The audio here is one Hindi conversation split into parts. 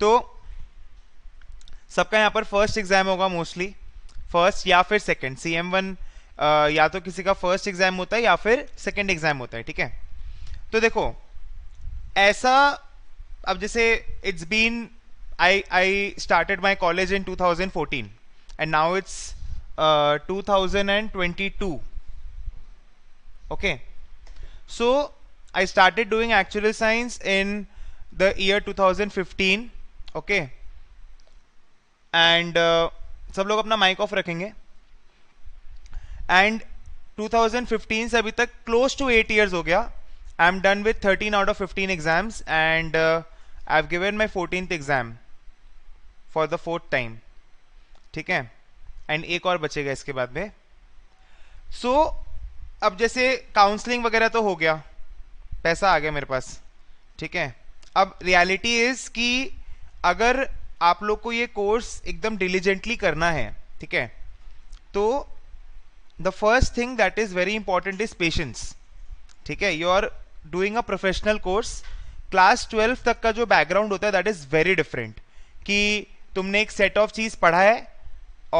तो सबका यहाँ पर फर्स्ट एग्जाम होगा मोस्टली फर्स्ट या फिर सेकेंड सी एम वन या तो किसी का फर्स्ट एग्जाम होता है या फिर सेकेंड एग्जाम होता है ठीक है तो देखो ऐसा अब जैसे it's been I I started my college in 2014 and now it's two thousand and twenty two okay so I started doing actual science in the year 2015 okay and uh, सब लोग अपना माइक ऑफ रखेंगे एंड 2015 से अभी तक क्लोज टू एट ईयर्स हो गया I am done with 13 out of 15 exams and I have given my fourteen exam for the fourth time ठीक है एंड एक और बचेगा इसके बाद में सो so, अब जैसे काउंसलिंग वगैरह तो हो गया पैसा आ गया मेरे पास ठीक है अब रियलिटी इज कि अगर आप लोग को ये कोर्स एकदम डिलीजेंटली करना है ठीक है तो the first thing that is very important is patience ठीक है you are doing a professional course class twelve तक का जो बैकग्राउंड होता है दैट इज वेरी डिफरेंट कि तुमने एक सेट ऑफ चीज पढ़ा है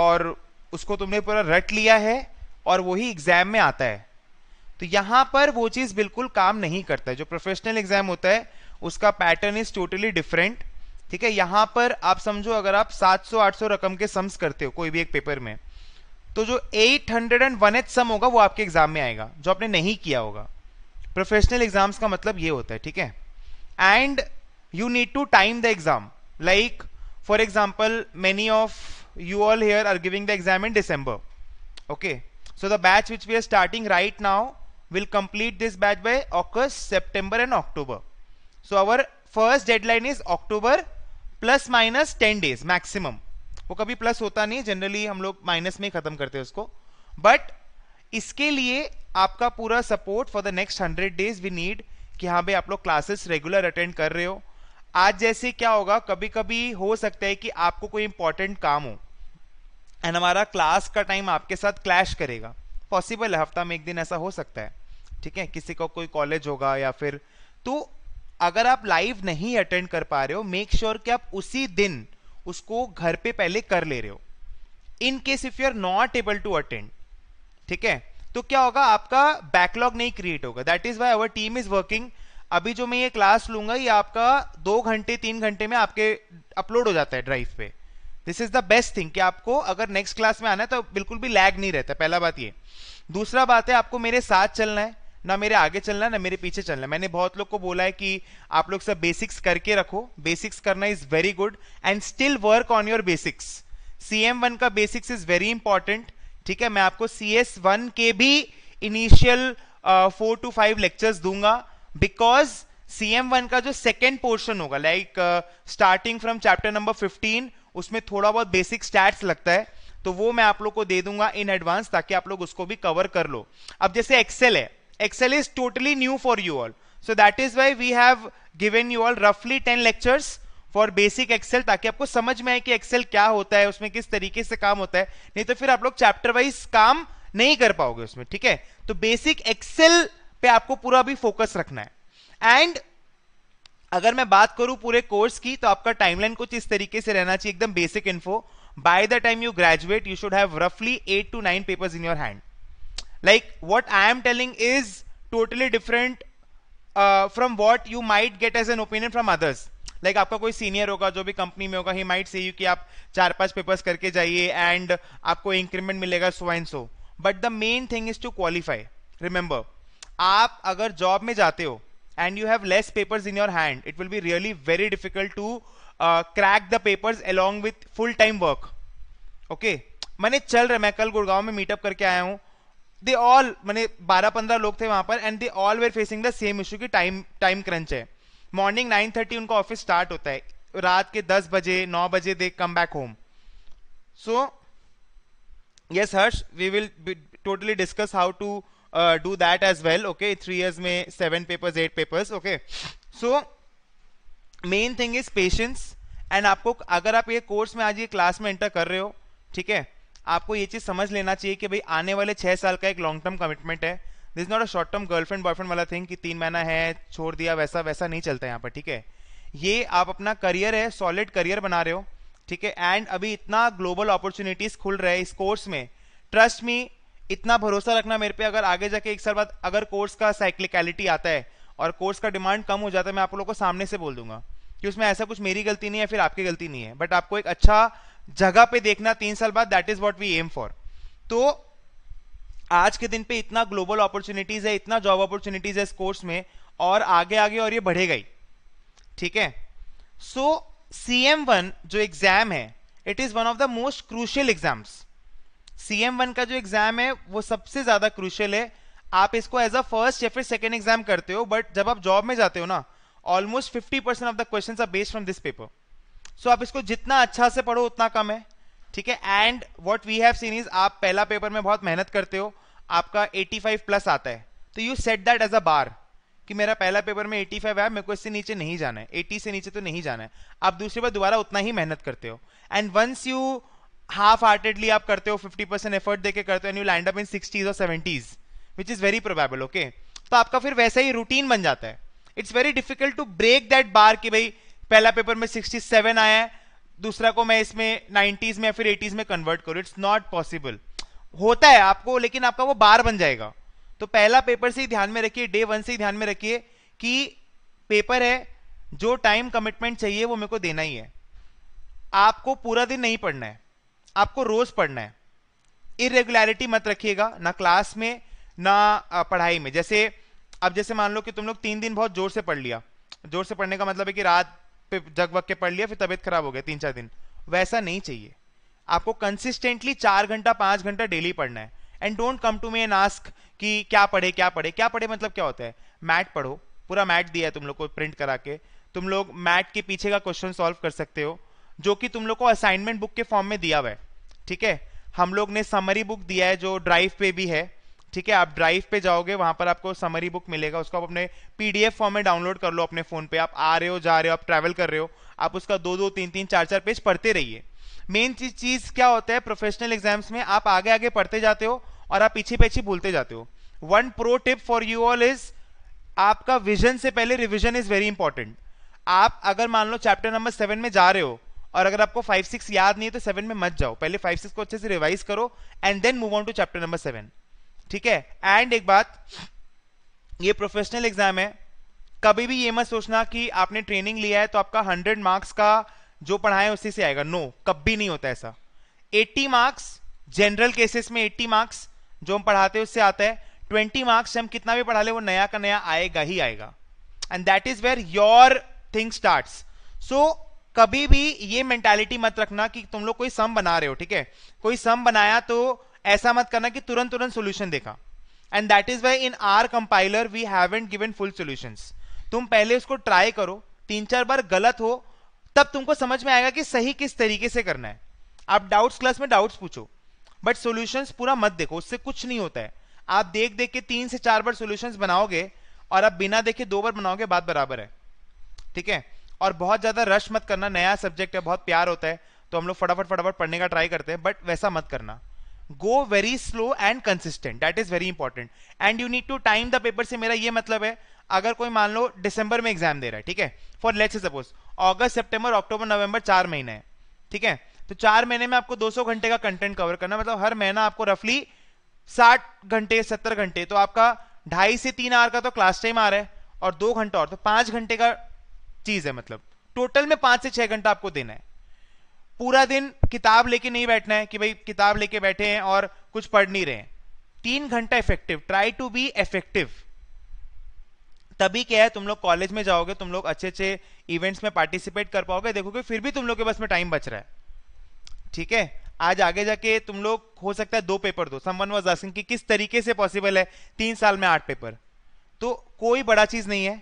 और उसको तुमने पूरा रट लिया है और वही एग्जाम में आता है तो यहाँ पर वो चीज़ बिल्कुल काम नहीं करता है जो प्रोफेशनल एग्जाम होता है उसका पैटर्न इज टोटली डिफरेंट ठीक है यहां पर आप समझो अगर आप 700-800 रकम के सम्स करते हो कोई भी एक पेपर में तो जो 801 हंड्रेड सम होगा वो आपके एग्जाम में आएगा जो आपने नहीं किया होगा प्रोफेशनल एग्जाम्स का मतलब ये होता है ठीक है and you need to time the exam like for example many of you all here are giving the exam in December okay so the batch which we are starting right now will complete this batch by August September and October. So our first deadline is October plus minus ten days maximum वो कभी प्लस होता नहीं जनरली हम लोग माइनस में खत्म करते हैं उसको बट इसके लिए आपका पूरा support for the next hundred days we need कि हाँ भाई आप लोग क्लासेस रेगुलर अटेंड कर रहे हो आज जैसे क्या होगा कभी कभी हो सकता है कि आपको कोई इंपॉर्टेंट काम हो एंड हमारा क्लास का टाइम आपके साथ क्लैश करेगा पॉसिबल है हफ्ता में एक दिन ऐसा हो सकता है ठीक है किसी का को कोई कॉलेज होगा या फिर तो अगर आप लाइव नहीं अटेंड कर पा रहे हो मेक श्योर sure कि आप उसी दिन उसको घर पे पहले कर ले रहे हो in case if you are not able to attend ठीक है तो क्या होगा आपका बैकलॉग नहीं क्रिएट होगा that is why our team is working अभी जो मैं ये क्लास लूंगा ये आपका दो घंटे तीन घंटे में आपके अपलोड हो जाता है ड्राइव पे this is the best thing कि आपको अगर नेक्स्ट क्लास में आना है तो बिल्कुल भी लैग नहीं रहता पहला बात ये दूसरा बात है आपको मेरे साथ चलना है ना मेरे आगे चलना ना मेरे पीछे चलना मैंने बहुत लोग को बोला है कि आप लोग सब बेसिक्स करके रखो बेसिक्स करना is very good and still work on your basics C M one का बेसिक्स इज वेरी इंपॉर्टेंट ठीक है मैं आपको सी एस वन के भी initial four to five lectures दूंगा बिकॉज सी एम वन का जो सेकेंड पोर्शन होगा like starting from chapter number fifteen उसमें थोड़ा बहुत बेसिक स्टैट्स लगता है तो वो मैं आप लोग को दे दूंगा इन एडवांस ताकि आप लोग उसको भी कवर कर लो अब जैसे एक्सेल है Excel is totally new for you all. So that is why we have given you all roughly 10 lectures for basic Excel ताकि आपको समझ में आए कि एक्सेल क्या होता है उसमें किस तरीके से काम होता है नहीं तो फिर आप लोग चैप्टर वाइज काम नहीं कर पाओगे उसमें ठीक है तो बेसिक एक्सेल पे आपको पूरा भी फोकस रखना है एंड अगर मैं बात करूं पूरे कोर्स की तो आपका टाइमलाइन कुछ इस तरीके से रहना चाहिए एकदम basic info by the time you graduate you should have रफली eight to nine papers in your hand like what I am telling is totally different from what you might get as an opinion from others like आपका कोई सीनियर होगा जो भी कंपनी में होगा ही माइट से यू कि आप चार पांच पेपर्स करके जाइए एंड आपको इंक्रीमेंट मिलेगा so and so but the main thing is to qualify remember आप अगर जॉब में जाते हो and you have less papers in your hand it will be really very difficult to crack the papers along with full time work okay मैंने चल रहा है मैं कल गुड़गांव में मीटअप करके आया हूँ दे ऑल मैंने बारह पंद्रह लोग थे वहां पर and they all were facing the same issue की टाइम टाइम क्रंच है मॉर्निंग नाइन थर्टी उनका ऑफिस स्टार्ट होता है रात के दस बजे नौ बजे they come back home so yes Harsh we will totally discuss how to do that as well okay three years में seven papers eight papers okay so main thing is patience and आपको अगर आप ये कोर्स में आज ये क्लास में एंटर कर रहे हो ठीक है आपको ये चीज़ समझ लेना चाहिए कि भाई आने वाले छह साल का एक लॉन्ग टर्म कमिटमेंट है this not a short term girlfriend boyfriend वाला थिंग कि तीन महीना है छोड़ दिया वैसा वैसा नहीं चलता यहाँ पर ठीक है ये आप अपना करियर है सॉलिड करियर बना रहे हो ठीक है एंड अभी इतना ग्लोबल अपॉर्चुनिटीज खुल रहे हैं इस कोर्स में ट्रस्ट मी इतना भरोसा रखना मेरे पे अगर आगे जाके एक साल बाद अगर कोर्स का साइक्लिकलिटी आता है और कोर्स का डिमांड कम हो जाता है मैं आप लोगों को सामने से बोल दूंगा कि उसमें ऐसा कुछ मेरी गलती नहीं है फिर आपकी गलती नहीं है बट आपको एक अच्छा जगह पे देखना तीन साल बाद that is what we aim for तो आज के दिन पे इतना ग्लोबल अपॉर्चुनिटीज है इतना जॉब अपॉर्चुनिटीज है इस कोर्स में और आगे आगे और ये बढ़ेगा ही ठीक है सो सी एम वन जो एग्जाम है it is one of the most crucial exams C M one का जो एग्जाम है वो सबसे ज्यादा क्रूशियल है आप इसको एज अ फर्स्ट या फिर सेकेंड एग्जाम करते हो बट जब आप जॉब में जाते हो ना almost fifty percent of the question are based from this paper so so, आप इसको जितना अच्छा से पढ़ो उतना कम है ठीक है and what we have seen is आप पहला पेपर में बहुत मेहनत करते हो आपका 85 प्लस आता है तो you set that as a bar कि मेरा पहला पेपर में 85 है मेरे को इससे नीचे नहीं जाना है 80 से नीचे तो नहीं जाना है आप दूसरी बार दोबारा उतना ही मेहनत करते हो and once you half heartedly आप करते हो 50 परसेंट एफर्ट देके करते हो and you land up in sixties और seventies which is very probable okay तो आपका फिर वैसा ही रूटीन बन जाता है it's very difficult to break that bar कि भाई पहला पेपर में 67 आया है दूसरा को मैं इसमें नाइनटीज में या फिर एटीज में कन्वर्ट करूँ इट्स नॉट पॉसिबल होता है आपको लेकिन आपका वो बार बन जाएगा तो पहला पेपर से ही ध्यान में रखिए डे वन से ही ध्यान में रखिए कि पेपर है जो टाइम कमिटमेंट चाहिए वो मेरे को देना ही है आपको पूरा दिन नहीं पढ़ना है आपको रोज पढ़ना है इरेगुलरिटी मत रखिएगा ना क्लास में ना पढ़ाई में जैसे अब जैसे मान लो कि तुम लोग तीन दिन बहुत जोर से पढ़ लिया जोर से पढ़ने का मतलब है कि रात जग वग के पढ़ लिया फिर तबीयत खराब हो गई तीन चार दिन वैसा नहीं चाहिए आपको कंसिस्टेंटली चार घंटा पांच घंटा डेली पढ़ना है and don't come to me and ask कि क्या पढ़े क्या पढ़े क्या पढ़े मतलब क्या होता है मैट पढ़ो पूरा मैट दिया है तुम लोग को प्रिंट करा के तुम लोग मैट के पीछे का क्वेश्चन सॉल्व कर सकते हो जो कि तुम लोग को असाइनमेंट बुक के फॉर्म में दिया हुआ है ठीक है हम लोग ने समरी बुक दिया है जो ड्राइव पे भी है ठीक है आप ड्राइव पे जाओगे वहां पर आपको समरी बुक मिलेगा उसको आप अपने पीडीएफ फॉर्म में डाउनलोड कर लो अपने फोन पे आप आ रहे हो जा रहे हो आप ट्रैवल कर रहे हो आप उसका दो दो तीन तीन चार चार पेज पढ़ते रहिए मेन चीज चीज क्या होता है प्रोफेशनल एग्जाम्स में आप आगे आगे पढ़ते जाते हो और आप पीछे पीछे भूलते जाते हो one pro tip for you all is आपका विजन से पहले रिविजन इज वेरी इंपॉर्टेंट आप अगर मान लो चैप्टर नंबर सेवन में जा रहे हो और अगर आपको फाइव सिक्स याद नहीं है तो सेवन में मत जाओ पहले फाइव सिक्स को अच्छे से रिवाइज करो and then move on to chapter number seven ठीक है एंड एक बात ये प्रोफेशनल एग्जाम है कभी भी ये मत सोचना कि आपने ट्रेनिंग लिया है तो आपका हंड्रेड मार्क्स का जो पढ़ाए उसी से आएगा नो no, कभी नहीं होता ऐसा एट्टी मार्क्स जनरल केसेस में एट्टी मार्क्स जो हम पढ़ाते हैं उससे आता है ट्वेंटी मार्क्स हम कितना भी पढ़ा ले वो नया का नया आएगा ही आएगा and that is where your thing start so कभी भी ये मेंटेलिटी मत रखना कि तुम लोग कोई सम बना रहे हो ठीक है कोई सम बनाया तो ऐसा मत करना कि तुरंत तुरंत सोल्यूशन देखा and that is why in our compiler we and given full solution तुम पहले उसको ट्राई करो तीन चार बार गलत हो तब तुमको समझ में आएगा कि सही किस तरीके से करना है आप डाउट्स क्लास में डाउट्स पूछो बट सोल्यूशन पूरा मत देखो उससे कुछ नहीं होता है आप देख देख के तीन से चार बार सोल्यूशन बनाओगे और आप बिना देखे दो बार बनाओगे बात बराबर है ठीक है और बहुत ज़्यादा रश मत करना नया सब्जेक्ट है बहुत प्यार होता है तो हम लोग फटाफट फटाफट पढ़ने का ट्राई करते हैं बट वैसा मत करना go very slow and consistent that is very important and you need to time the paper से मेरा ये मतलब है अगर कोई मान लो दिसंबर में एग्जाम दे रहा है ठीक है for let's suppose August September October November चार महीने है ठीक है तो चार महीने में आपको 200 घंटे का कंटेंट कवर करना मतलब हर महीना आपको रफली 60 घंटे 70 घंटे तो आपका ढाई से तीन आवर का तो क्लास टाइम आ रहा है और दो घंटा और तो पांच घंटे का चीज़ है मतलब टोटल में पांच से छह घंटा आपको देना है पूरा दिन किताब लेके नहीं बैठना है कि भाई किताब लेके बैठे हैं और कुछ पढ़ नहीं रहे तीन घंटा effective try to be effective तभी क्या है तुम लोग कॉलेज में जाओगे तुम लोग अच्छे अच्छे इवेंट्स में पार्टिसिपेट कर पाओगे देखोगे फिर भी तुम लोग के बस में टाइम बच रहा है ठीक है आज आगे जाके तुम लोग हो सकता है दो पेपर दो समवन वाज आस्किंग कि किस तरीके से पॉसिबल है तीन साल में आठ पेपर तो कोई बड़ा चीज नहीं है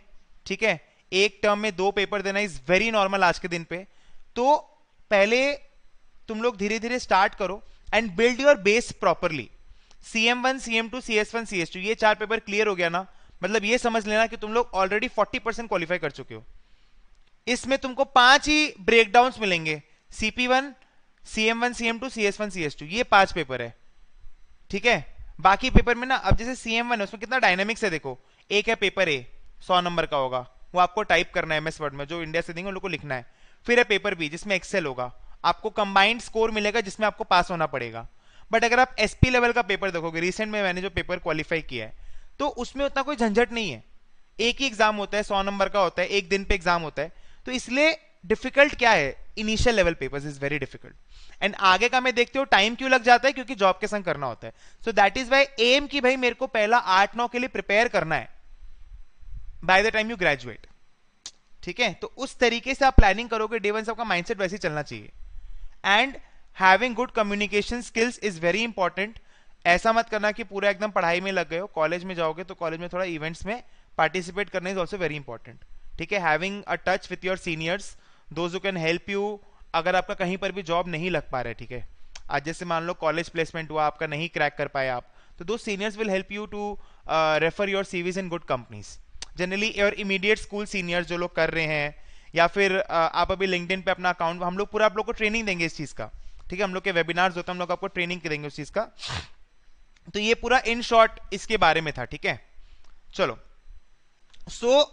ठीक है एक टर्म में दो पेपर देना इज वेरी नॉर्मल आज के दिन पे तो पहले तुम लोग धीरे धीरे स्टार्ट करो and build your base properly C M one C M two C S one C S two ये चार पेपर क्लियर हो गया ना मतलब ये समझ लेना कि तुम लोग ऑलरेडी फोर्टी परसेंट क्वालिफाई कर चुके हो इसमें तुमको पांच ही ब्रेकडाउन मिलेंगे CP one C M one C M two C S one C S two ये पांच पेपर है ठीक है बाकी पेपर में ना अब जैसे सी एम वन है उसमें कितना डायनेमिक्स है देखो एक है पेपर ए सौ नंबर का होगा वो आपको टाइप करना है एमएस वर्ड में जो इंडिया से देंगे उन लोग को लिखना है फिर है पेपर बी जिसमें एक्सेल होगा आपको कंबाइंड स्कोर मिलेगा जिसमें आपको पास होना पड़ेगा बट अगर आप एस लेवल का पेपर देखोगे रिसेंट में मैंने जो पेपर क्वालिफाई किया है तो उसमें उतना कोई झंझट नहीं है एक ही एग्जाम होता है सौ नंबर का होता है एक दिन पे एग्जाम होता है तो इसलिए डिफिकल्ट क्या है initial level papers is very difficult and आगे का मैं देखते हो टाइम क्यों लग जाता है क्योंकि जॉब के संग करना होता है so that is why am की भाई मेरे को पहला आठ नौ के लिए प्रिपेयर करना है by the time you graduate ठीक है तो उस तरीके से आप प्लानिंग करोगे डे वन से आपका माइंडसेट वैसे चलना चाहिए and having good communication skills is very important ऐसा मत करना कि पूरा एकदम पढ़ाई में लग गए हो कॉलेज में जाओगे तो कॉलेज में थोड़ा इवेंट्स में पार्टिसिपेट करना इज ऑल्सो वेरी इंपॉर्टेंट ठीक है having a touch with your seniors those you can help you अगर आपका कहीं पर भी जॉब नहीं लग पा रहा है ठीक है आज जैसे मान लो कॉलेज प्लेसमेंट हुआ आपका नहीं क्रैक कर पाए आप तो दो seniors will help you to refer your CVs in good companies generally और इमीडिएट स्कूल सीनियर जो लोग कर रहे हैं या फिर आप अभी लिंकडिन पे अपना अकाउंट हम लोग पूरा आप लोग को ट्रेनिंग देंगे इस चीज़ का ठीक है हम लोग के वेबिनार्स होते हैं हम लोग आपको ट्रेनिंग देंगे उस चीज़ का तो ये पूरा इन शॉर्ट इसके बारे में था ठीक है चलो सो so,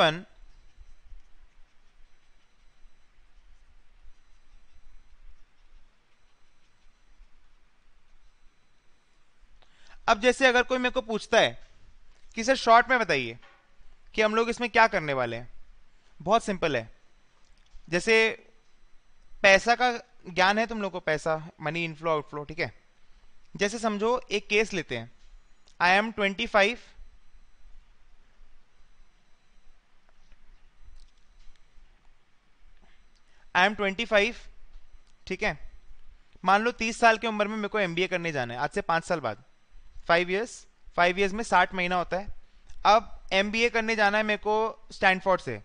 वन अब जैसे अगर कोई मेरे को पूछता है कि सर शॉर्ट में बताइए कि हम लोग इसमें क्या करने वाले हैं बहुत सिंपल है जैसे पैसा का ज्ञान है तुम लोग को पैसा मनी इनफ्लो आउटफ्लो ठीक है जैसे समझो एक केस लेते हैं I am twenty five I am twenty five ठीक है मान लो तीस साल की उम्र में मेरे को एमबीए करने जाना है आज से पांच साल बाद फाइव ईयर्स फाइव ईयर्स में साठ महीना होता है अब एम करने जाना है मेरे को स्टैंडफोर्ड से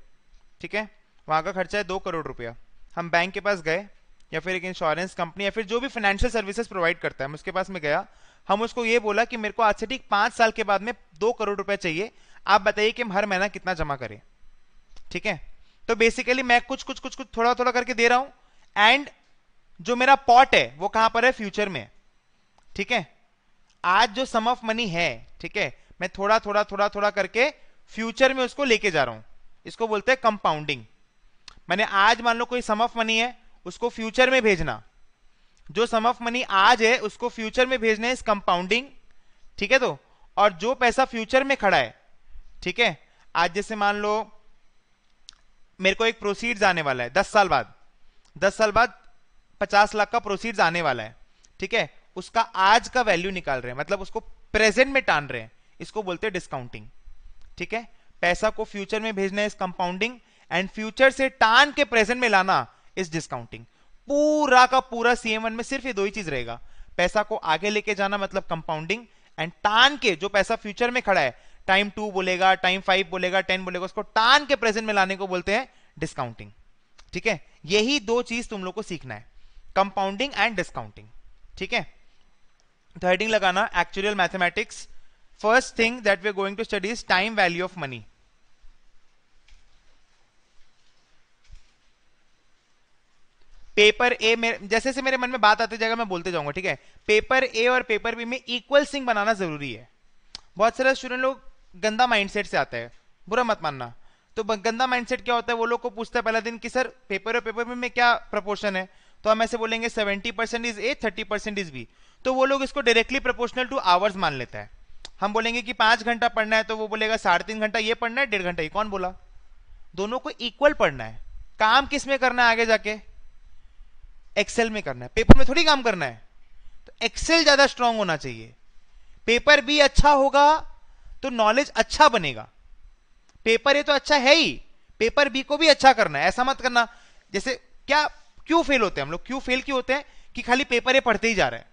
ठीक है वहाँ का खर्चा है दो करोड़ रुपया हम बैंक के पास गए या फिर एक इंश्योरेंस कंपनी या फिर जो भी फाइनेंशियल सर्विसेज प्रोवाइड करता है उसके पास में गया हम उसको ये बोला कि मेरे को आज से ठीक पाँच साल के बाद में दो करोड़ रुपया चाहिए आप बताइए कि हम हर महीना कितना जमा करें ठीक है तो बेसिकली मैं कुछ कुछ कुछ कुछ थोड़ा थोड़ा करके दे रहा हूँ एंड जो मेरा पॉट है वो कहाँ पर है फ्यूचर में ठीक है आज जो सम ऑफ मनी है ठीक है मैं थोड़ा थोड़ा थोड़ा थोड़ा करके फ्यूचर में उसको लेके जा रहा हूं इसको बोलते हैं कंपाउंडिंग मैंने आज मान लो कोई सम ऑफ मनी है उसको फ्यूचर में भेजना जो सम ऑफ मनी आज है उसको फ्यूचर में भेजना है इस कंपाउंडिंग ठीक है तो और जो पैसा फ्यूचर में खड़ा है ठीक है आज जैसे मान लो मेरे को एक प्रोसीड आने वाला है दस साल बाद दस साल बाद पचास लाख का प्रोसीड आने वाला है ठीक है उसका आज का वैल्यू निकाल रहे हैं मतलब उसको प्रेजेंट में टान रहे हैं इसको बोलते हैं डिस्काउंटिंग ठीक है पैसा को फ्यूचर में भेजना इस कंपाउंडिंग एंड फ्यूचर से टान के प्रेजेंट में लाना इस डिस्काउंटिंग पूरा का पूरा सीएम में सिर्फ ये दो ही चीज रहेगा पैसा को आगे लेके जाना मतलब कंपाउंडिंग एंड टान के जो पैसा फ्यूचर में खड़ा है टाइम टू बोलेगा टाइम फाइव बोलेगा टेन बोलेगा उसको टान के प्रेजेंट में लाने को बोलते हैं डिस्काउंटिंग ठीक है यही दो चीज तुम लोग को सीखना है कंपाउंडिंग एंड डिस्काउंटिंग ठीक है तो हेडिंग लगाना actual mathematics first thing that we are going to study is time value of money paper A मेरे जैसे जैसे मेरे मन में बात आती जाएगा मैं बोलते जाऊंगा ठीक है पेपर ए और पेपर बी में इक्वल सिंग बनाना जरूरी है बहुत सारे स्टूडेंट लोग गंदा माइंडसेट से आते हैं बुरा मत मानना तो गंदा माइंडसेट क्या होता है वो लोग को पूछता है पहला दिन कि सर पेपर और पेपर बी में क्या प्रपोर्शन है तो हम ऐसे बोलेंगे seventy percent is A thirty percent is B तो वो लोग इसको डायरेक्टली प्रोपोर्शनल टू आवर्स मान लेता है हम बोलेंगे कि पांच घंटा पढ़ना है तो वो बोलेगा साढ़े तीन घंटा ये पढ़ना है डेढ़ घंटा ये कौन बोला दोनों को इक्वल पढ़ना है काम किस में करना है आगे जाके एक्सेल में करना है पेपर में थोड़ी काम करना है तो एक्सेल ज़्यादा स्ट्रांग होना चाहिए पेपर भी अच्छा होगा तो नॉलेज अच्छा बनेगा पेपर ये तो अच्छा है ही पेपर बी को भी अच्छा करना है ऐसा मत करना जैसे क्या क्यों फेल होते हैं हम लोग क्यों फेल क्यों होते हैं कि खाली पेपर ए पढ़ते ही जा रहे हैं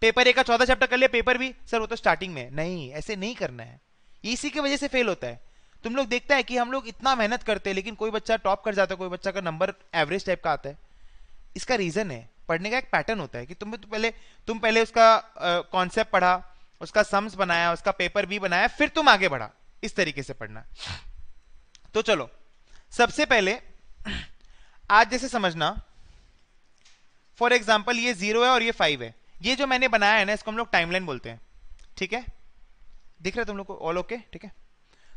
पेपर ए का चौदह चैप्टर कर लिया पेपर भी सर वो तो स्टार्टिंग में नहीं ऐसे नहीं करना है इसी e की वजह से फेल होता है तुम लोग देखता है कि हम लोग इतना मेहनत करते हैं लेकिन कोई बच्चा टॉप कर जाता है कोई बच्चा का नंबर एवरेज टाइप का आता है इसका रीज़न है पढ़ने का एक पैटर्न होता है कि तुम तो पहले तुम पहले उसका कॉन्सेप्ट पढ़ा उसका सम्स बनाया उसका पेपर भी बनाया फिर तुम आगे बढ़ा इस तरीके से पढ़ना तो चलो सबसे पहले आज जैसे समझना फॉर एग्जाम्पल ये जीरो है और ये फाइव है ये जो मैंने बनाया है ना इसको हम लोग टाइमलाइन बोलते हैं ठीक है दिख रहा है तुम लोग को ऑल ओके ठीक है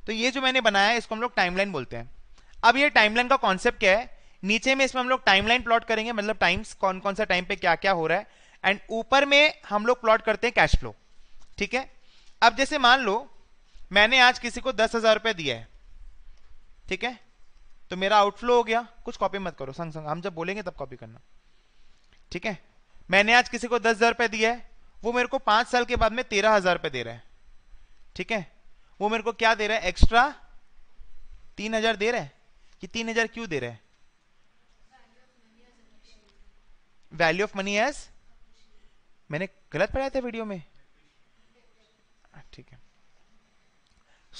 तो ये जो मैंने बनाया है इसको हम लोग टाइमलाइन बोलते हैं अब ये टाइमलाइन का कॉन्सेप्ट क्या है नीचे में इसमें हम लोग टाइमलाइन प्लॉट करेंगे मतलब टाइम्स कौन कौन सा टाइम पे क्या क्या हो रहा है एंड ऊपर में हम लोग प्लॉट करते हैं कैश फ्लो ठीक है अब जैसे मान लो मैंने आज किसी को दस हजार रुपये दिया है ठीक है तो मेरा आउटफ्लो हो गया कुछ कॉपी मत करो संग संग हम जब बोलेंगे तब कॉपी करना ठीक है मैंने आज किसी को दस हजार रुपए दिया है वो मेरे को पांच साल के बाद में तेरह हजार रुपये दे रहा है ठीक है वो मेरे को क्या दे रहा है एक्स्ट्रा तीन हजार दे रहा है कि तीन हजार क्यों दे रहा है वैल्यू ऑफ मनी एज मैंने गलत पढ़ाया था वीडियो में ठीक है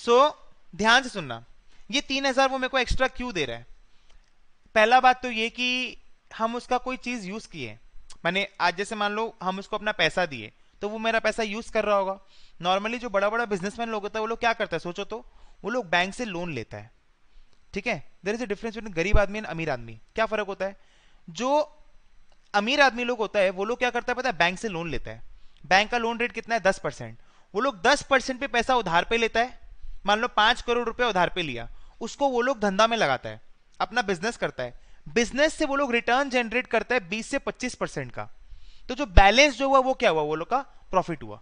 सो so, ध्यान से सुनना ये तीन हजार वो मेरे को एक्स्ट्रा क्यों दे रहा है पहला बात तो ये कि हम उसका कोई चीज़ यूज़ किए मैंने आज जैसे मान लो हम उसको अपना पैसा दिए तो वो मेरा पैसा यूज़ कर रहा होगा नॉर्मली जो बड़ा बड़ा बिजनेसमैन लोग होता है वो लोग क्या करता है सोचो तो वो लोग बैंक से लोन लेता है ठीक है there is a difference between गरीब आदमी एंड अमीर आदमी क्या फ़र्क होता है जो अमीर आदमी लोग होता है वो लोग क्या करता है पता है बैंक से लोन लेता है बैंक का लोन रेट कितना है दस परसेंट वो लोग दस परसेंट पे पैसा उधार पे लेता है मान लो पांच करोड़ रुपए उधार पे लिया उसको वो लोग धंधा में लगाता है अपना बिजनेस करता है बिजनेस से वो लोग रिटर्न जनरेट करता है 20 से 25 परसेंट का तो जो बैलेंस जो हुआ वो क्या हुआ वो लोग का प्रॉफिट हुआ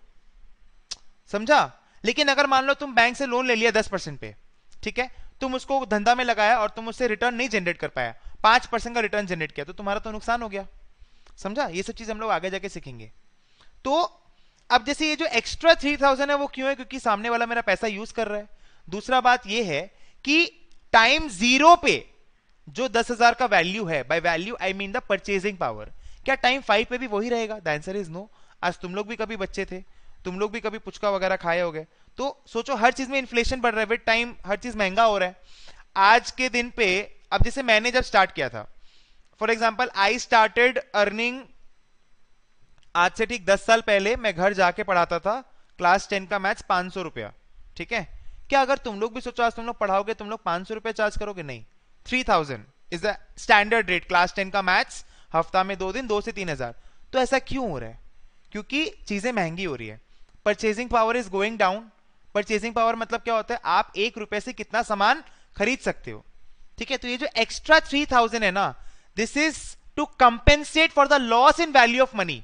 समझा लेकिन अगर मान लो तुम बैंक से लोन ले लिया दस परसेंट पे ठीक है तुम उसको धंधा में लगाया और तुम उससे रिटर्न नहीं जनरेट कर पाया पांच परसेंट का रिटर्न जनरेट किया तो तुम्हारा तो नुकसान हो गया समझा ये सब चीज हम लोग आगे जाके सीखेंगे तो अब जैसे ये जो एक्स्ट्रा थ्री थाउजेंड है वो क्यों है क्योंकि सामने वाला मेरा पैसा यूज कर रहा है दूसरा बात यह है कि टाइम जीरो पे जो दस हजार का वैल्यू है by value I mean the purchasing power क्या टाइम फाइव पे भी वही रहेगा द आंसर इज नो आज तुम लोग भी कभी बच्चे थे तुम लोग भी कभी पुचका वगैरह खाए हो तो सोचो हर चीज में इन्फ्लेशन बढ़ रहा है विद टाइम हर चीज महंगा हो रहा है आज के दिन पे अब जैसे मैंने जब स्टार्ट किया था for example I started earning आज से ठीक दस साल पहले मैं घर जाके पढ़ाता था क्लास टेन का मैथ्स पांच सौ रुपया ठीक है क्या अगर तुम लोग भी सोचो आज तुम लोग पढ़ाओगे तुम लोग पांच सौ रुपए चार्ज करोगे नहीं three thousand is the standard rate class ten का मैथ्स हफ्ता में दो दिन दो से तीन हजार तो ऐसा क्यों हो रहा है क्योंकि चीजें महंगी हो रही है purchasing power is going down purchasing power मतलब क्या होता है आप एक रुपए से कितना सामान खरीद सकते हो ठीक है तो ये जो एक्स्ट्रा थ्री थाउजेंड है ना this is to compensate for the loss in value of money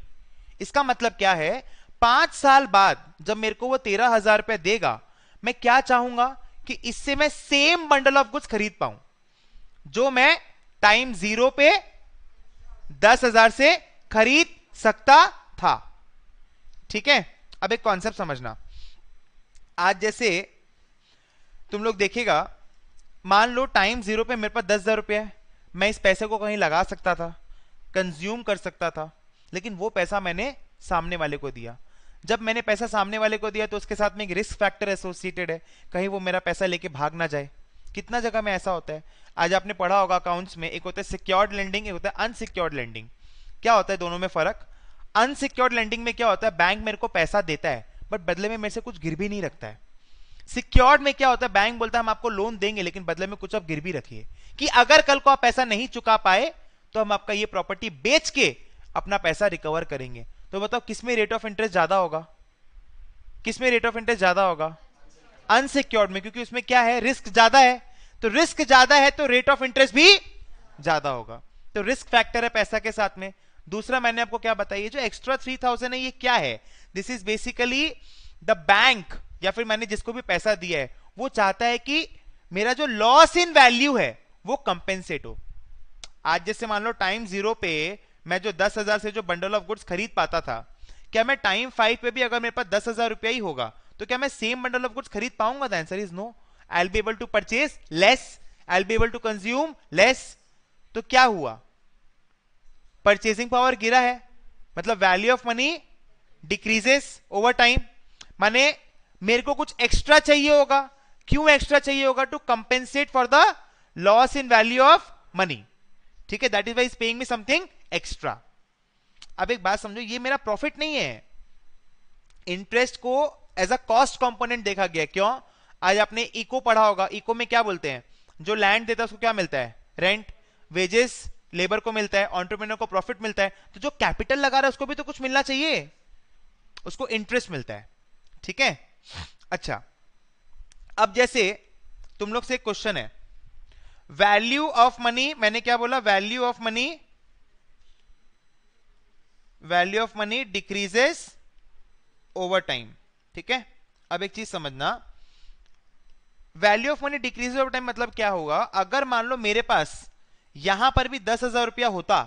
इसका मतलब क्या है पांच साल बाद जब मेरे को वो तेरह हजार रुपए देगा मैं क्या चाहूंगा कि इससे मैं सेम बंडल ऑफ गुड्स खरीद पाऊं जो मैं टाइम जीरो पे दस हजार से खरीद सकता था ठीक है अब एक कॉन्सेप्ट समझना आज जैसे तुम लोग देखेगा मान लो टाइम जीरो पे मेरे पास दस हजार रुपये है मैं इस पैसे को कहीं लगा सकता था कंज्यूम कर सकता था लेकिन वो पैसा मैंने सामने वाले को दिया जब मैंने पैसा सामने वाले को दिया तो उसके साथ में एक रिस्क फैक्टर एसोसिएटेड है कहीं वो मेरा पैसा लेके भाग ना जाए कितना जगह में ऐसा होता है आज आपने पढ़ा होगा अकाउंट्स में एक होता है सिक्योर्ड लैंडिंग एक होता है अनसिक्योर्ड लैंडिंग क्या होता है दोनों में फर्क अनसिक्योर्ड लैंडिंग में क्या होता है बैंक मेरे को पैसा देता है बट बदले में मेरे से कुछ गिर भी नहीं रखता है सिक्योर्ड में क्या होता है बैंक बोलता है हम आपको लोन देंगे लेकिन बदले में कुछ आप गिर भी रखिए कि अगर कल को आप पैसा नहीं चुका पाए तो हम आपका ये प्रॉपर्टी बेच के अपना पैसा रिकवर करेंगे तो बताओ किसमें रेट ऑफ इंटरेस्ट ज्यादा होगा किसमें रेट ऑफ इंटरेस्ट ज्यादा होगा अनसिक्योर्ड में क्योंकि उसमें क्या है रिस्क ज्यादा है तो रिस्क ज्यादा है तो रेट ऑफ इंटरेस्ट भी ज्यादा होगा तो रिस्क फैक्टर है पैसा के साथ में दूसरा मैंने आपको क्या बताया जो एक्स्ट्रा थ्री थाउजेंड है ये क्या है this is basically the bank या फिर मैंने जिसको भी पैसा दिया है वो चाहता है कि मेरा जो लॉस इन वैल्यू है वो कंपेंसेट हो आज जैसे मान लो टाइम जीरो पे मैं जो दस हजार से जो बंडल ऑफ गुड्स खरीद पाता था क्या मैं टाइम फाइव पे भी अगर मेरे पास दस हजार रुपया ही होगा तो क्या मैं सेम बंडल ऑफ गुड्स खरीद पाऊंगा the answer is no I be able to purchase less I be able to consume less तो क्या हुआ परचेसिंग पावर गिरा है मतलब value of money decreases over time माने मेरे को कुछ एक्स्ट्रा चाहिए होगा क्यों एक्स्ट्रा चाहिए होगा to compensate for the loss in value of money ठीक है that is why paying me something extra अब एक बात समझो ये मेरा प्रॉफिट नहीं है इंटरेस्ट को एज अ कॉस्ट कंपोनेंट देखा गया क्यों आज आपने इको पढ़ा होगा इको में क्या बोलते हैं जो लैंड देता है उसको क्या मिलता है रेंट वेजेस लेबर को मिलता है ऑन्टरप्रेनर को प्रॉफिट मिलता है तो जो कैपिटल लगा रहा है उसको भी तो कुछ मिलना चाहिए उसको इंटरेस्ट मिलता है ठीक है अच्छा अब जैसे तुम लोग से एक क्वेश्चन है वैल्यू ऑफ मनी मैंने क्या बोला value of money value of money decreases over time ठीक है अब एक चीज समझना value of money decrease over time मतलब क्या होगा अगर मान लो मेरे पास यहां पर भी दस हजार रुपया होता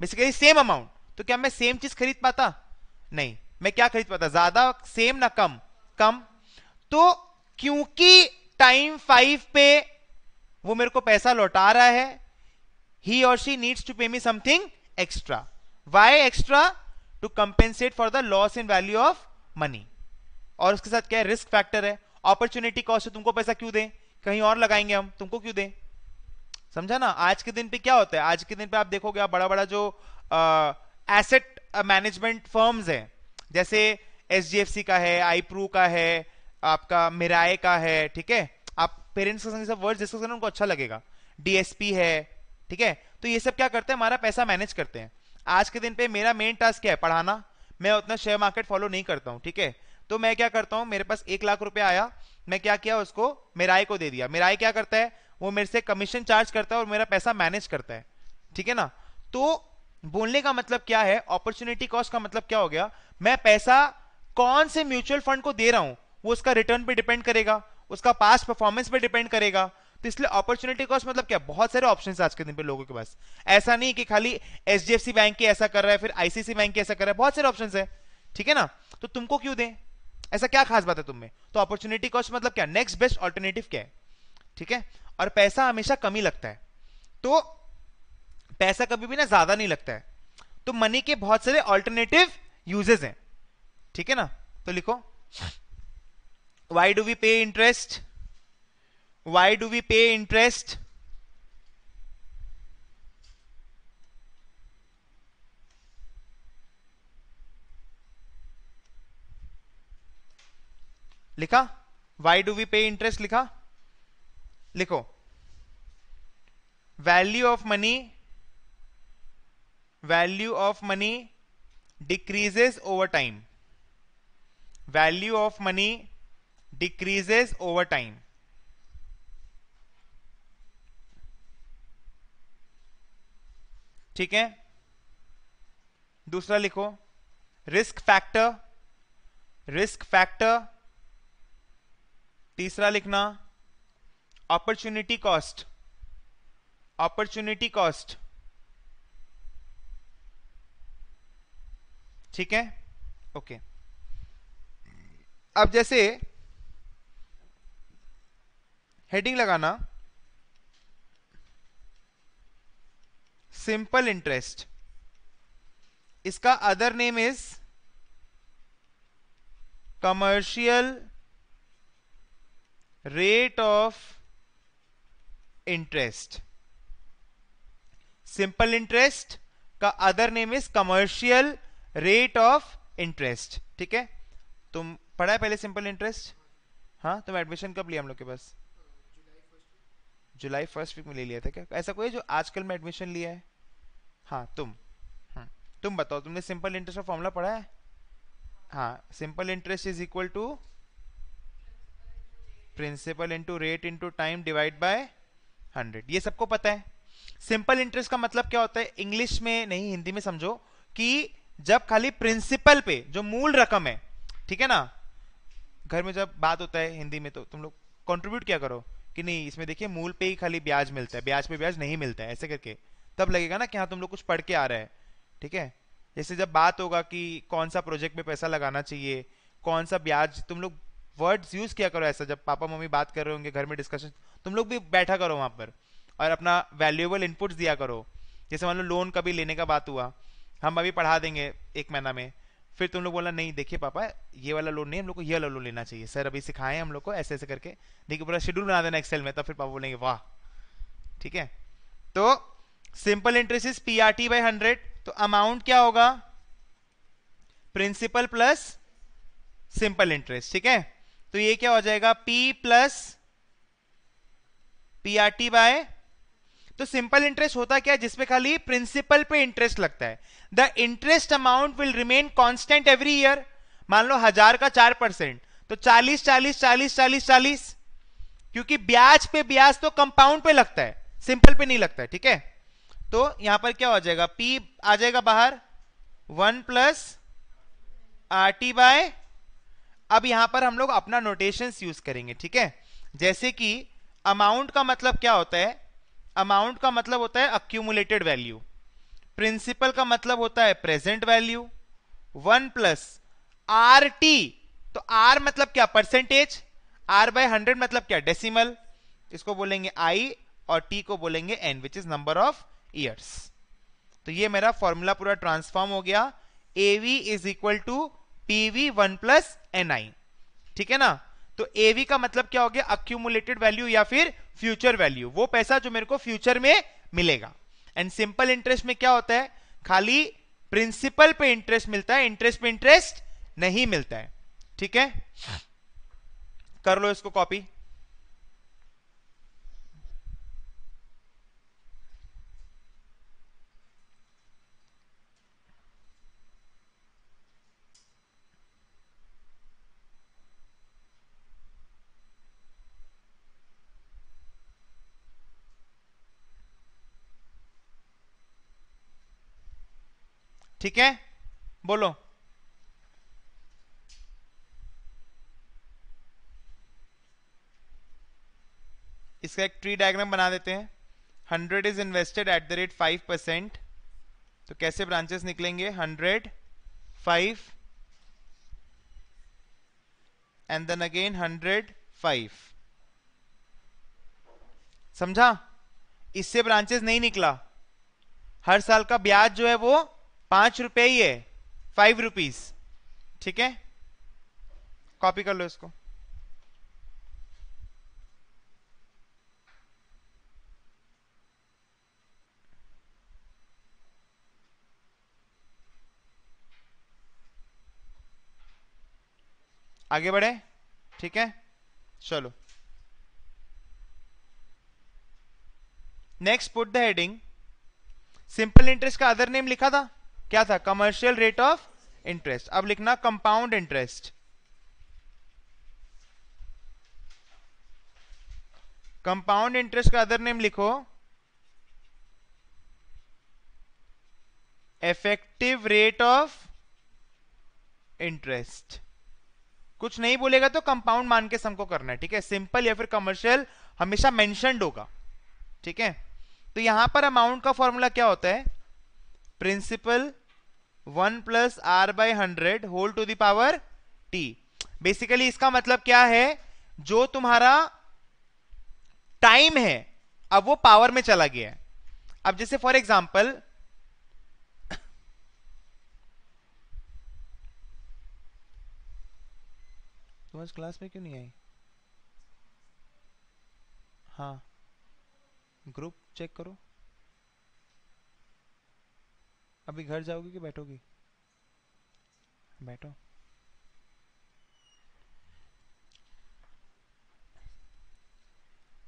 बेसिकली सेम अमाउंट तो क्या मैं सेम चीज खरीद पाता नहीं मैं क्या खरीद पाता ज्यादा सेम ना कम कम तो क्योंकि टाइम फाइव पे वो मेरे को पैसा लौटा रहा है ही और she needs to pay me something extra why extra to compensate for the loss in value of money और उसके साथ क्या है रिस्क फैक्टर है अपॉर्चुनिटी कॉस्ट तुमको पैसा क्यों दें कहीं और लगाएंगे हम तुमको क्यों दें समझा ना आज के दिन पे क्या होता है आज के दिन पे आप देखोगे आप बड़ा बड़ा जो एसेट मैनेजमेंट फर्म्स हैं जैसे एच का है आईप्रू का है आपका मिराए का है ठीक है पेरेंट्स के संग सब वर्ड डिस्कस करना उनको अच्छा लगेगा डीएसपी है ठीक है तो ये सब क्या करते हैं हमारा पैसा मैनेज करते हैं आज के दिन पे मेरा मेन टास्क क्या है पढ़ाना मैं उतना शेयर मार्केट फॉलो नहीं करता हूँ ठीक है तो मैं क्या करता हूँ मेरे पास एक लाख रुपया आया मैं क्या किया उसको मेराय को दे दिया मेराय क्या करता है वो मेरे से कमीशन चार्ज करता है और मेरा पैसा मैनेज करता है ठीक है ना तो बोलने का मतलब क्या है अपॉर्चुनिटी कॉस्ट का मतलब क्या हो गया मैं पैसा कौन से म्यूचुअल फंड को दे रहा हूं वो उसका रिटर्न पे डिपेंड करेगा उसका पास परफॉर्मेंस पर डिपेंड करेगा तो इसलिए अपॉर्चुनिटी कॉस्ट मतलब क्या बहुत सारे ऑप्शंस आज के दिन पे लोगों के पास ऐसा नहीं कि खाली H D F C bank ही ऐसा कर रहा है फिर आईसीसी बैंक ही ऐसा कर रहा है बहुत सारे ऑप्शन है ठीक है ना तो तुमको क्यों दें ऐसा क्या खास बात है तुम्हें तो अपॉर्चुनिटी कॉस्ट मतलब क्या नेक्स्ट बेस्ट ऑल्टरनेटिव क्या है ठीक है और पैसा हमेशा कम ही लगता है तो पैसा कभी भी ना ज्यादा नहीं लगता है तो मनी के बहुत सारे ऑल्टरनेटिव यूजेस हैं ठीक है ना तो लिखो why do we pay interest why do we pay interest लिखा why do we pay interest लिखा लिखो value of money value of money decreases over time value of money decreases over time. ठीक है दूसरा लिखो रिस्क फैक्टर रिस्क फैक्टर तीसरा लिखना अपॉर्चुनिटी कॉस्ट अपॉर्चुनिटी कॉस्ट ठीक है ओके okay. अब जैसे हेडिंग लगाना सिंपल इंटरेस्ट इसका other name is commercial rate of interest simple interest का other name is commercial rate of interest ठीक है तुम पढ़ा है पहले सिंपल इंटरेस्ट हाँ तुम एडमिशन कब लिया हम लोग के पास जुलाई फर्स्ट वीक में ले लिया था क्या ऐसा कोई है जो आजकल में एडमिशन लिया है हाँ तुम हाँ तुम बताओ तुमने सिंपल इंटरेस्ट का फॉर्मूला पढ़ा है हाँ simple interest is equal to principal into rate into time divide by hundred ये सबको पता है सिंपल इंटरेस्ट का मतलब क्या होता है इंग्लिश में नहीं हिंदी में समझो कि जब खाली प्रिंसिपल पे जो मूल रकम है ठीक है ना घर में जब बात होता है हिंदी में तो तुम लोग कंट्रीब्यूट क्या करो कि नहीं इसमें देखिए मूल पे ही खाली ब्याज मिलता है ब्याज पे ब्याज नहीं मिलता है ऐसे करके तब लगेगा ना कि हाँ तुम लोग कुछ पढ़ के आ रहे हैं ठीक है जैसे जब बात होगा कि कौन सा प्रोजेक्ट में पैसा लगाना चाहिए कौन सा ब्याज तुम लोग वर्ड्स यूज किया करो ऐसा जब पापा मम्मी बात कर रहे होंगे घर में डिस्कशन तुम लोग भी बैठा करो वहां पर और अपना वैल्यूएबल इनपुट्स दिया करो जैसे मान लो लोन कभी लेने का बात हुआ हम अभी पढ़ा देंगे एक महीना में फिर तुम लोग बोला नहीं देखिए पापा ये वाला लोन नहीं हम लोग को ये वाला लोन लेना चाहिए सर अभी सिखाएं हम लोग को ऐसे ऐसे करके देखिए पूरा शेड्यूल बना देना एक्सेल में तब फिर पापा बोलेंगे वाह ठीक है तो simple interest is P R T by hundred तो अमाउंट क्या होगा प्रिंसिपल प्लस सिंपल इंटरेस्ट ठीक है तो ये क्या हो जाएगा P plus P R T by तो सिंपल इंटरेस्ट होता क्या है जिसमें खाली प्रिंसिपल पे इंटरेस्ट लगता है the interest amount will remain constant every year मान लो हजार का चार परसेंट तो चालीस चालीस चालीस चालीस चालीस क्योंकि ब्याज पे ब्याज तो कंपाउंड पे लगता है सिंपल पे नहीं लगता है ठीक है तो यहां पर क्या हो जाएगा पी आ जाएगा बाहर one plus R T by अब यहां पर हम लोग अपना नोटेशन यूज करेंगे ठीक है जैसे कि अमाउंट का मतलब क्या होता है अमाउंट का मतलब होता है अक्यूमुलेटेड वैल्यू प्रिंसिपल का मतलब होता है present value one plus R T तो आर मतलब क्या परसेंटेज आर बाय हंड्रेड मतलब क्या डेसिमल इसको बोलेंगे आई और टी को बोलेंगे N which is number of years तो ये मेरा फॉर्मूला पूरा ट्रांसफॉर्म हो गया A V is equal to P V one plus N I ठीक है ना तो एवी का मतलब क्या हो गया अक्यूमुलेटेड वैल्यू या फिर फ्यूचर वैल्यू वो पैसा जो मेरे को फ्यूचर में मिलेगा एंड सिंपल इंटरेस्ट में क्या होता है खाली प्रिंसिपल पे इंटरेस्ट मिलता है इंटरेस्ट पे इंटरेस्ट नहीं मिलता है ठीक है कर लो इसको कॉपी ठीक है बोलो इसका एक ट्री डायग्राम बना देते हैं hundred is invested at the rate five percent तो कैसे ब्रांचेस निकलेंगे hundred five and then again hundred five समझा इससे ब्रांचेस नहीं निकला हर साल का ब्याज जो है वो पांच रुपए ही है फाइव रुपीज ठीक है कॉपी कर लो इसको आगे बढ़े ठीक है चलो next put the heading simple interest का अदर नेम लिखा था क्या था कमर्शियल रेट ऑफ इंटरेस्ट अब लिखना कंपाउंड इंटरेस्ट कंपाउंड इंटरेस्ट का अदर नेम लिखो इफेक्टिव रेट ऑफ इंटरेस्ट कुछ नहीं बोलेगा तो कंपाउंड मान के सबको करना है ठीक है सिंपल या फिर कमर्शियल हमेशा मेंशनड होगा ठीक है तो यहां पर अमाउंट का फॉर्मूला क्या होता है principal one plus R by hundred whole to the power T basically इसका मतलब क्या है जो तुम्हारा टाइम है अब वो पावर में चला गया है अब जैसे फॉर एग्जाम्पल तुम आज क्लास में क्यों नहीं आई हाँ ग्रुप चेक करो अभी घर जाओगी कि बैठोगी बैठो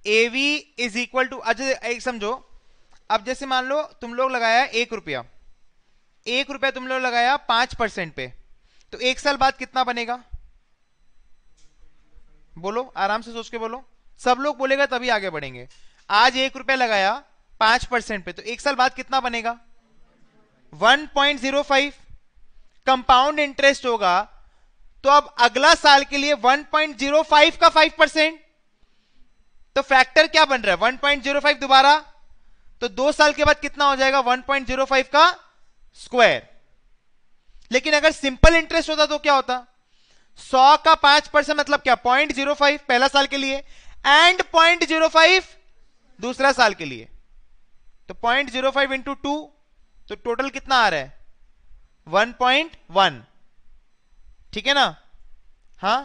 एवी इज इक्वल टू अच्छा एक समझो अब जैसे मान लो तुम लोग लगाया एक रुपया एक रुपया तुम लोग लगाया पांच परसेंट पे तो एक साल बाद कितना बनेगा बोलो आराम से सोच के बोलो सब लोग बोलेगा तभी आगे बढ़ेंगे आज एक रुपया लगाया पांच परसेंट पे तो एक साल बाद कितना बनेगा 1.05 कंपाउंड इंटरेस्ट होगा तो अब अगला साल के लिए 1.05 का 5 परसेंट तो फैक्टर क्या बन रहा है 1.05 दोबारा तो दो साल के बाद कितना हो जाएगा 1.05 का स्क्वायर लेकिन अगर सिंपल इंटरेस्ट होता तो क्या होता 100 का 5 परसेंट मतलब क्या 0.05 पहला साल के लिए एंड 0.05 दूसरा साल के लिए तो 0.05 जीरो फाइव इंटू टू तो टोटल कितना आ रहा है 1.1 ठीक है ना हाँ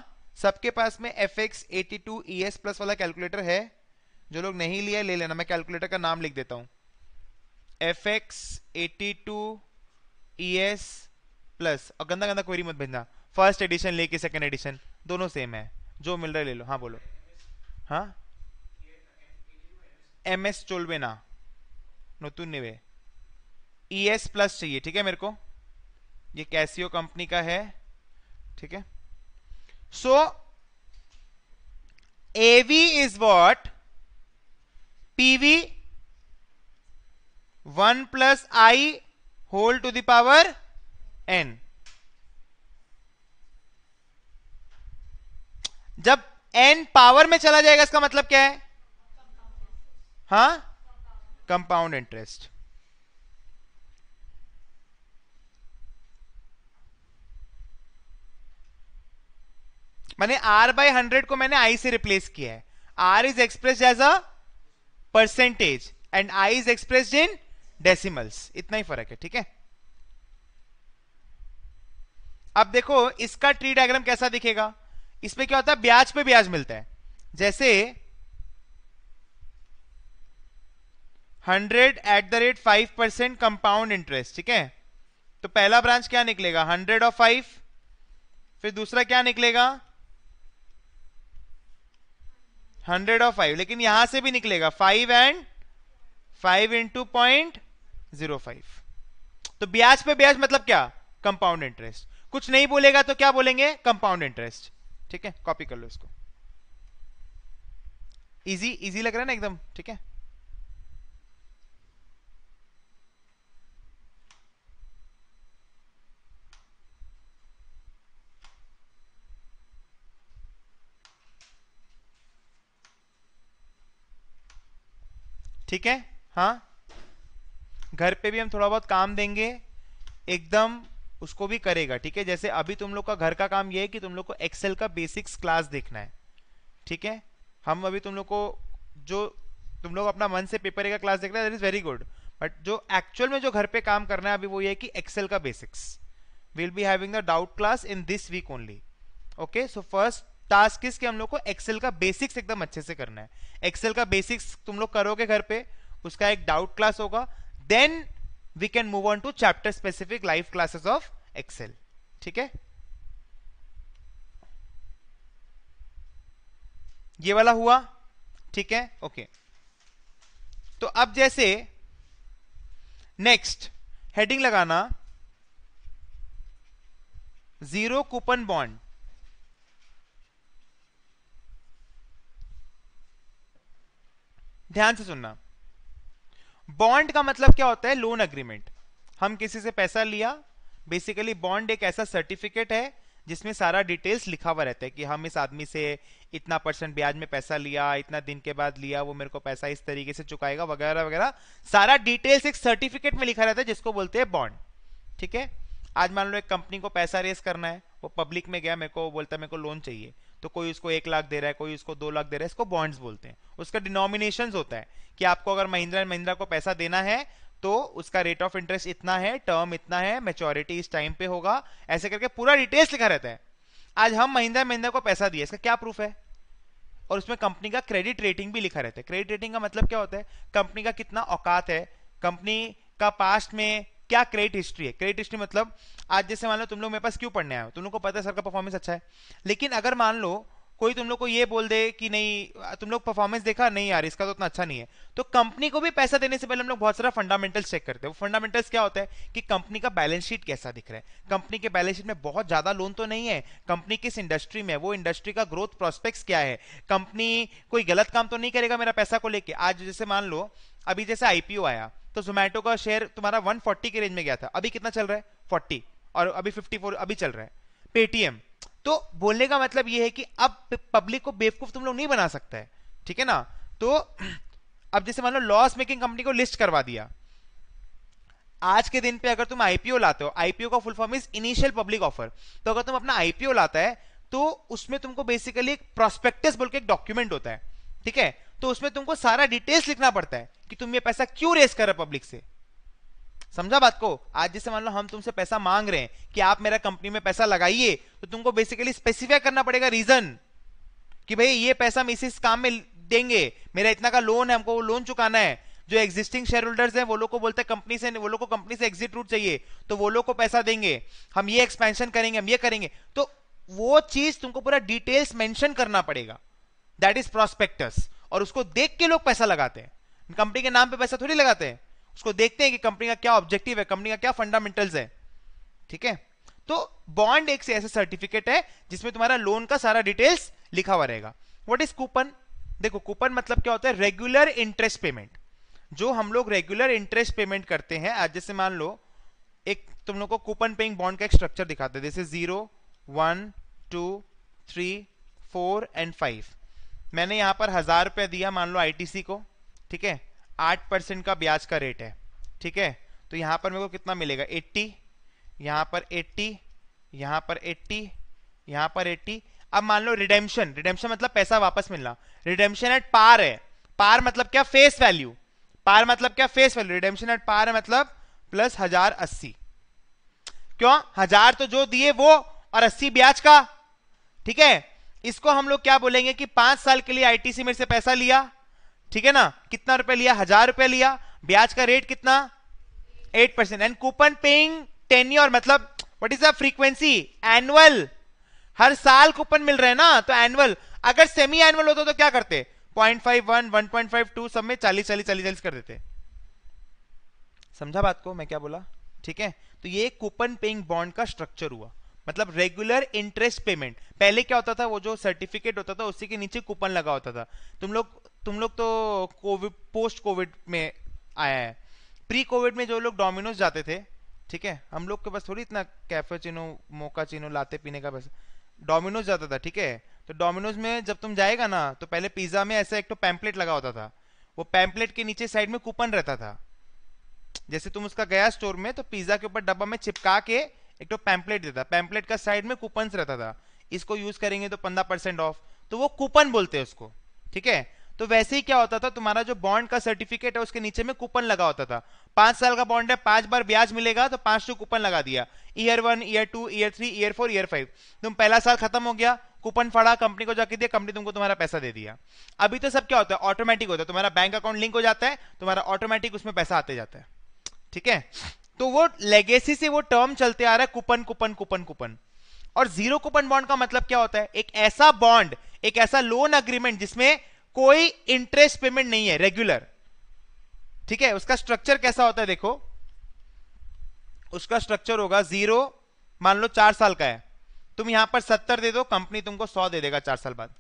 सबके पास में F X eighty two E S plus वाला कैलकुलेटर है जो लोग नहीं लिया ले लेना मैं कैलकुलेटर का नाम लिख देता हूं F X eighty two E S plus और गंदा गंदा क्वेरी मत भेजना फर्स्ट एडिशन लेके सेकेंड एडिशन दोनों सेम है जो मिल रहा है ले लो हाँ बोलो हाँ एम एस चोलबेना नतुन्नवे ई एस प्लस चाहिए ठीक है मेरे को ये कैसियो कंपनी का है ठीक है so AV is what PV one plus I whole to the power N जब एन पावर में चला जाएगा इसका मतलब क्या है हा कंपाउंड इंटरेस्ट मैंने आर बाई हंड्रेड को मैंने आई से रिप्लेस किया है R is express as a percentage and I is express in decimals इतना ही फर्क है ठीक है अब देखो इसका ट्री डायग्राम कैसा दिखेगा इसमें क्या होता है ब्याज पे ब्याज मिलता है जैसे hundred at the rate five percent compound interest ठीक है तो पहला ब्रांच क्या निकलेगा हंड्रेड और फाइव फिर दूसरा क्या निकलेगा हंड्रेड और फाइव लेकिन यहां से भी निकलेगा five and five into point zero five तो ब्याज पे ब्याज मतलब क्या कंपाउंड इंटरेस्ट कुछ नहीं बोलेगा तो क्या बोलेंगे कंपाउंड इंटरेस्ट ठीक है कॉपी कर लो इसको इजी इजी लग रहा है ना एकदम ठीक है ठीक है हाँ घर पे भी हम थोड़ा बहुत काम देंगे एकदम उसको भी करेगा ठीक है जैसे अभी तुम लोग का घर का काम यह है कि तुम लोग को एक्सेल का बेसिक्स क्लास देखना है ठीक है हम अभी तुम लोग को जो तुम लोग अपना मन से पेपर का क्लास देख रहे हैं that is very good but जो एक्चुअल में जो घर पे काम करना है अभी वो ये है कि एक्सेल का basics will be having the doubt class in this week only okay so first task इसके हम लोग को एक्सेल का बेसिक्स एकदम अच्छे से करना है एक्सेल का बेसिक्स तुम लोग करोगे घर पे उसका एक डाउट क्लास होगा then we can move on to chapter specific live classes of Excel ठीक है ये वाला हुआ ठीक है ओके तो अब जैसे नेक्स्ट हेडिंग लगाना जीरो कूपन बॉन्ड ध्यान से सुनना बॉन्ड का मतलब क्या होता है लोन अग्रीमेंट हम किसी से पैसा लिया बेसिकली बॉन्ड एक ऐसा सर्टिफिकेट है जिसमें सारा डिटेल्स लिखा हुआ रहता है कि हम इस आदमी से इतना परसेंट ब्याज में पैसा लिया इतना दिन के बाद लिया वो मेरे को पैसा इस तरीके से चुकाएगा वगैरह वगैरह सारा डिटेल्स एक सर्टिफिकेट में लिखा रहता है जिसको बोलते हैं बॉन्ड ठीक है आज मान लो एक कंपनी को पैसा रेस करना है वो पब्लिक में गया मेरे को बोलता है मेरे को लोन चाहिए तो कोई उसको एक लाख दे रहा है कोई उसको दो लाख दे रहा है इसको बॉन्ड्स बोलते हैं उसका डिनोमिनेशन होता है कि आपको अगर महिंद्रा एंड महिंद्रा को पैसा देना है तो उसका रेट ऑफ इंटरेस्ट इतना है टर्म इतना है मेच्योरिटी इस टाइम पे होगा ऐसे करके पूरा डिटेल्स लिखा रहता है आज हम महिंद्रा महिंद्रा को पैसा दिया इसका क्या प्रूफ है और उसमें कंपनी का क्रेडिट रेटिंग भी लिखा रहता है क्रेडिट रेटिंग का मतलब क्या होता है कंपनी का कितना औकात है कंपनी का पास्ट में क्या क्रेडिट हिस्ट्री है क्रेडिट हिस्ट्री मतलब आज जैसे मान लो तुम लोग मेरे पास क्यों पढ़ने आए हो तुम लोग को पता है सर का परफॉर्मेंस अच्छा है लेकिन अगर मान लो कोई तुम लोग को ये बोल दे कि नहीं तुम लोग परफॉर्मेंस देखा नहीं यार इसका तो उतना अच्छा नहीं है तो कंपनी को भी पैसा देने से पहले हम लोग बहुत सारा फंडामेंटल्स चेक करते हैं वो फंडामेंटल्स क्या होता है कि कंपनी का बैलेंस शीट कैसा दिख रहा है कंपनी के बैलेंस शीट में बहुत ज्यादा लोन तो नहीं है कंपनी किस इंडस्ट्री में वो इंडस्ट्री का ग्रोथ प्रोस्पेक्ट क्या है कंपनी कोई गलत काम तो नहीं करेगा मेरा पैसा को लेकर आज जैसे मान लो अभी जैसे आईपीओ आया तो जोमेटो का शेयर तुम्हारा 140 के रेंज में गया था अभी कितना चल रहा है 40 और अभी 54 अभी चल रहा है पेटीएम तो बोलने का मतलब यह है कि अब पब्लिक को बेवकूफ तुम लोग नहीं बना सकते है ठीक है ना तो अब जैसे मान लो लॉस मेकिंग कंपनी को लिस्ट करवा दिया आज के दिन पे अगर तुम आईपीओ लाते हो आईपीओ का full form is initial public offer तो अगर तुम अपना आईपीओ लाता है तो उसमें तुमको बेसिकली एक प्रोस्पेक्टस बोल के एक डॉक्यूमेंट होता है ठीक है तो उसमें तुमको सारा डिटेल्स लिखना पड़ता है कि तुम ये पैसा क्यों रेस कर रहे पब्लिक से समझा बात को आज जैसे मान लो हम तुमसे पैसा मांग रहे हैं कि आप मेरा कंपनी में पैसा लगाइए तो तुमको बेसिकली स्पेसिफाई करना पड़ेगा रीजन कि भाई ये पैसा हम इस काम में देंगे मेरा इतना का लोन है हमको वो लोन चुकाना है जो एग्जिस्टिंग शेयर होल्डर्स हैं वो लोग को बोलते हैं कंपनी से वो लोग को कंपनी से एग्जिट रूट चाहिए तो वो लोग को पैसा देंगे हम ये एक्सपेंशन करेंगे हम ये करेंगे तो वो चीज तुमको पूरा डिटेल्स मेंशन करना पड़ेगा दैट इज प्रोस्पेक्टस और उसको देख के लोग पैसा लगाते हैं कंपनी के नाम पे पैसा थोड़ी लगाते हैं उसको देखते हैं कि कंपनी का क्या ऑब्जेक्टिव है कंपनी का क्या फंडामेंटल्स है ठीक है तो बॉन्ड एक ऐसा सर्टिफिकेट है जिसमें तुम्हारा लोन का सारा डिटेल्स लिखा हुआ रहेगा वट इज कूपन देखो कूपन मतलब क्या होता है रेगुलर इंटरेस्ट पेमेंट जो हम लोग रेगुलर इंटरेस्ट पेमेंट करते हैं आज जैसे मान लो एक तुम लोग को कूपन पेइंग बॉन्ड का एक स्ट्रक्चर दिखाते हैं जैसे zero one two three four and five मैंने यहाँ पर हज़ार रुपये दिया मान लो आईटीसी को ठीक है आठ परसेंट का ब्याज का रेट है ठीक है तो यहाँ पर मेरे को कितना मिलेगा एट्टी यहाँ पर एट्टी यहाँ पर एट्टी यहाँ पर एट्टी अब मान लो रिडेम्शन रिडेम्शन मतलब पैसा वापस मिलना रिडेम्शन एट पार है पार मतलब क्या फेस वैल्यू पार मतलब क्या face value redemption at par है मतलब प्लस हजार अस्सी क्यों हजार तो जो दिए वो और अस्सी ब्याज का ठीक है इसको हम लोग क्या बोलेंगे कि पांच साल के लिए आईटीसी मेरे से पैसा लिया ठीक है ना कितना रुपए लिया हजार रुपए लिया ब्याज का रेट कितना eight percent and coupon paying tenure मतलब what is the frequency annual हर साल कूपन मिल रहे हैं ना तो एनुअल अगर सेमी एनुअल होता तो क्या करते point five one one point five two सब में चालीस चालीस चालीस चालीस कर देते समझा बात को मैं क्या बोला ठीक है तो ये कूपन पेइंग बॉन्ड का स्ट्रक्चर हुआ मतलब रेगुलर इंटरेस्ट पेमेंट पहले क्या होता था वो जो सर्टिफिकेट होता था उसी के नीचे कूपन लगा होता था तुम लोग तुम लोग तो कोविड पोस्ट कोविड में आया है प्री कोविड में जो लोग डोमिनोज जाते थे ठीक है हम लोग के पास थोड़ी इतना कैफे चिनो मोका चिनो लाते पीने का बस डोमिनोज जाता था ठीक है तो डोमिनोज में जब तुम जाएगा ना तो पहले पिज्जा में ऐसा एक तो पैम्पलेट लगा होता था वो पैम्पलेट के नीचे साइड में कूपन रहता था जैसे तुम उसका गया स्टोर में तो पिज्जा के ऊपर डब्बा में चिपका के एक तो पैम्पलेट देता पैम्पलेट का साइड में कूपन रहता था इसको यूज करेंगे तो पंद्रह परसेंट ऑफ तो वो कूपन बोलते हैं उसको ठीक है तो वैसे ही क्या होता था तुम्हारा जो बॉन्ड का सर्टिफिकेट है उसके नीचे में कूपन लगा होता था पांच साल का बॉन्ड है पांच बार ब्याज मिलेगा तो पांच सौ कूपन लगा दिया year one year two year three year four year five तुम पहला साल खत्म हो गया कूपन फड़ा कंपनी को जाके दिया कंपनी तुमको तुम्हारा पैसा दे दिया अभी तो सब क्या होता है ऑटोमेटिक होता है तुम्हारा बैंक अकाउंट लिंक हो जाता है तुम्हारा ऑटोमेटिक उसमें पैसा आते जाता है ठीक है तो वो लेगेसी से वो टर्म चलते आ रहा है कूपन कूपन कूपन कूपन और जीरो कूपन बॉन्ड का मतलब क्या होता है एक ऐसा बॉन्ड एक ऐसा लोन अग्रीमेंट जिसमें कोई इंटरेस्ट पेमेंट नहीं है रेगुलर ठीक है उसका स्ट्रक्चर कैसा होता है देखो उसका स्ट्रक्चर होगा जीरो मान लो चार साल का है तुम यहां पर सत्तर दे दो कंपनी तुमको सौ दे देगा चार साल बाद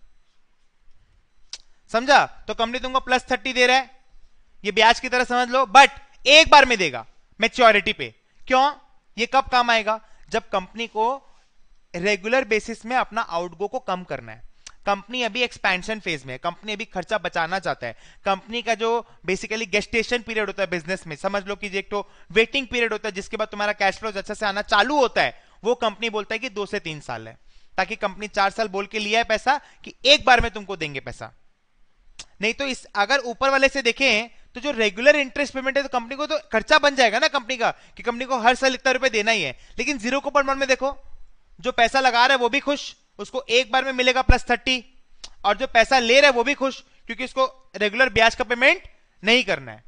समझा तो कंपनी तुमको प्लस थर्टी दे रहा है ये ब्याज की तरह समझ लो बट एक बार में देगा मेच्योरिटी पे क्यों ये कब काम आएगा जब कंपनी को रेगुलर बेसिस में अपना आउटगो को कम करना है कंपनी अभी एक्सपेंशन फेज में है कंपनी अभी खर्चा बचाना चाहता है कंपनी का जो बेसिकली गेस्टेशन पीरियड होता है बिजनेस में समझ लो कि एक तो वेटिंग पीरियड होता है जिसके बाद तुम्हारा कैश फ्लो अच्छा से आना चालू होता है वो कंपनी बोलता है कि दो से तीन साल है ताकि कंपनी चार साल बोल के लिया है पैसा कि एक बार में तुमको देंगे पैसा नहीं तो इस अगर ऊपर वाले से देखें तो जो रेगुलर इंटरेस्ट पेमेंट है तो कंपनी को तो खर्चा बन जाएगा ना कंपनी का कि कंपनी को हर साल इतना रुपए देना ही है लेकिन जीरो कूपन बॉन्ड में देखो जो पैसा लगा रहा है वो भी खुश उसको एक बार में मिलेगा प्लस थर्टी और जो पैसा ले रहा है वो भी खुश क्योंकि उसको रेगुलर ब्याज का पेमेंट नहीं करना है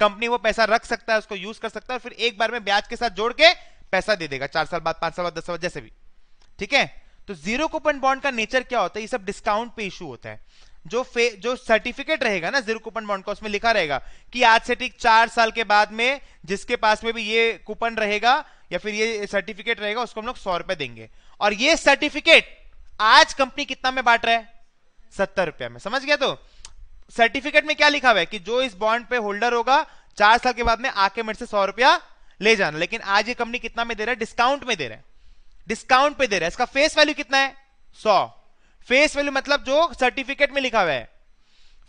कंपनी वो पैसा रख सकता है उसको यूज कर सकता है फिर एक बार में ब्याज के साथ जोड़ के पैसा दे देगा चार साल बाद पांच साल बाद दस साल बाद जैसे भी ठीक है तो जीरो कूपन बॉन्ड का नेचर क्या होता है ये सब डिस्काउंट पे इशू होता है जो फे जो सर्टिफिकेट रहेगा ना जीरो कूपन बॉन्ड का उसमें लिखा रहेगा कि आज से ठीक चार साल के बाद में जिसके पास में भी ये कूपन रहेगा या फिर ये सर्टिफिकेट रहेगा उसको हम लोग सौ रुपए देंगे और ये सर्टिफिकेट आज कंपनी कितना में बांट रहा है सत्तर रुपया में समझ गया तो सर्टिफिकेट में क्या लिखा हुआ है कि जो इस बॉन्ड पे होल्डर होगा चार साल के बाद में आके मेरे से सौ रुपया ले जाना लेकिन आज ये कंपनी कितना में दे रहा है डिस्काउंट में दे रहा है डिस्काउंट पे दे रहा है इसका फेस वैल्यू कितना है सौ फेस वैल्यू मतलब जो सर्टिफिकेट में लिखा हुआ है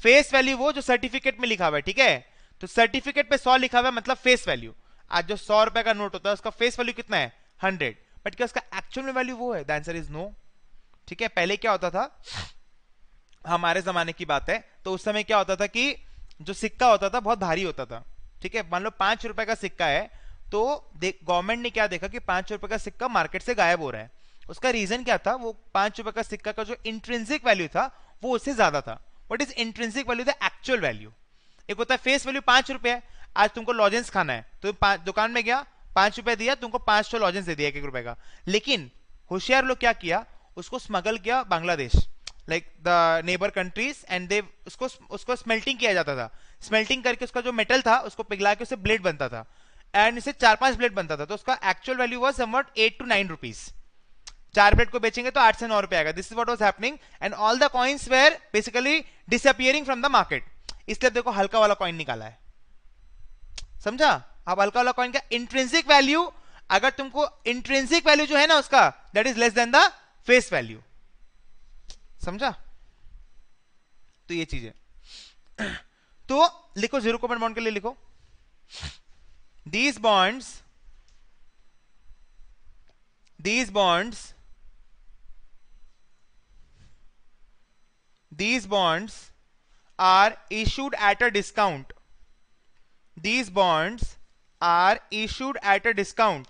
फेस वैल्यू वो जो सर्टिफिकेट में लिखा हुआ है ठीक है तो सर्टिफिकेट पे सौ लिखा हुआ है मतलब फेस वैल्यू आज जो सौ रुपए का नोट होता है उसका फेस वैल्यू कितना है हंड्रेड बट क्या उसका एक्चुअल में वैल्यू वो है द आंसर इज नो ठीक है पहले क्या होता था हमारे जमाने की बात है तो उस समय क्या होता था कि जो सिक्का होता था बहुत भारी होता था ठीक है मान लो पांच रुपए का सिक्का है तो गवर्नमेंट ने क्या देखा कि पांच रुपए का सिक्का मार्केट से गायब हो रहा है उसका रीजन क्या था वो पांच रुपए का सिक्का का जो इंट्रेंसिक वैल्यू था वो उससे ज्यादा था what is intrinsic value the actual value एक होता है फेस वैल्यू पांच रुपए है आज तुमको लॉजेंस खाना है तो दुकान में गया पांच रुपए दिया तुमको पांच सौ लॉजेंस दे दिया एक रुपए का लेकिन होशियार लोग क्या किया उसको स्मगल किया Bangladesh like the neighbour countries and they उसको उसको स्मेल्टिंग किया जाता था स्मेल्टिंग करके उसका जो मेटल था उसको पिघला के उससे ब्लेड बनता था एंड इसे चार पांच ब्लेड बनता था तो उसका actual value was somewhat eight to nine rupees चार प्लेट को बेचेंगे तो आठ से नौ रुपए आएगा this is what was happening and all the coins were basically disappearing from the market इसलिए देखो हल्का वाला कॉइन निकाला है समझा अब हल्का वाला कॉइन का इंट्रेंसिक वैल्यू अगर तुमको इंट्रेंसिक वैल्यू जो है ना उसका that is less than the face value समझा तो ये चीज है तो लिखो जीरो कॉमेंट बॉन्ड के लिए लिखो these bonds these bonds These bonds are issued at a discount. These bonds are issued at a discount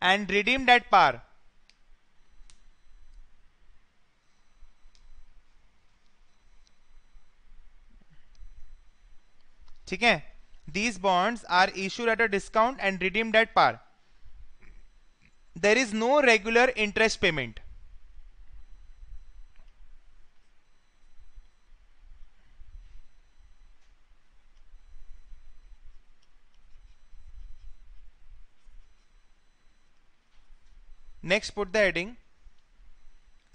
and redeemed at par. ठीक है these bonds are issued at a discount and redeemed at par. There is no regular interest payment. Next put the heading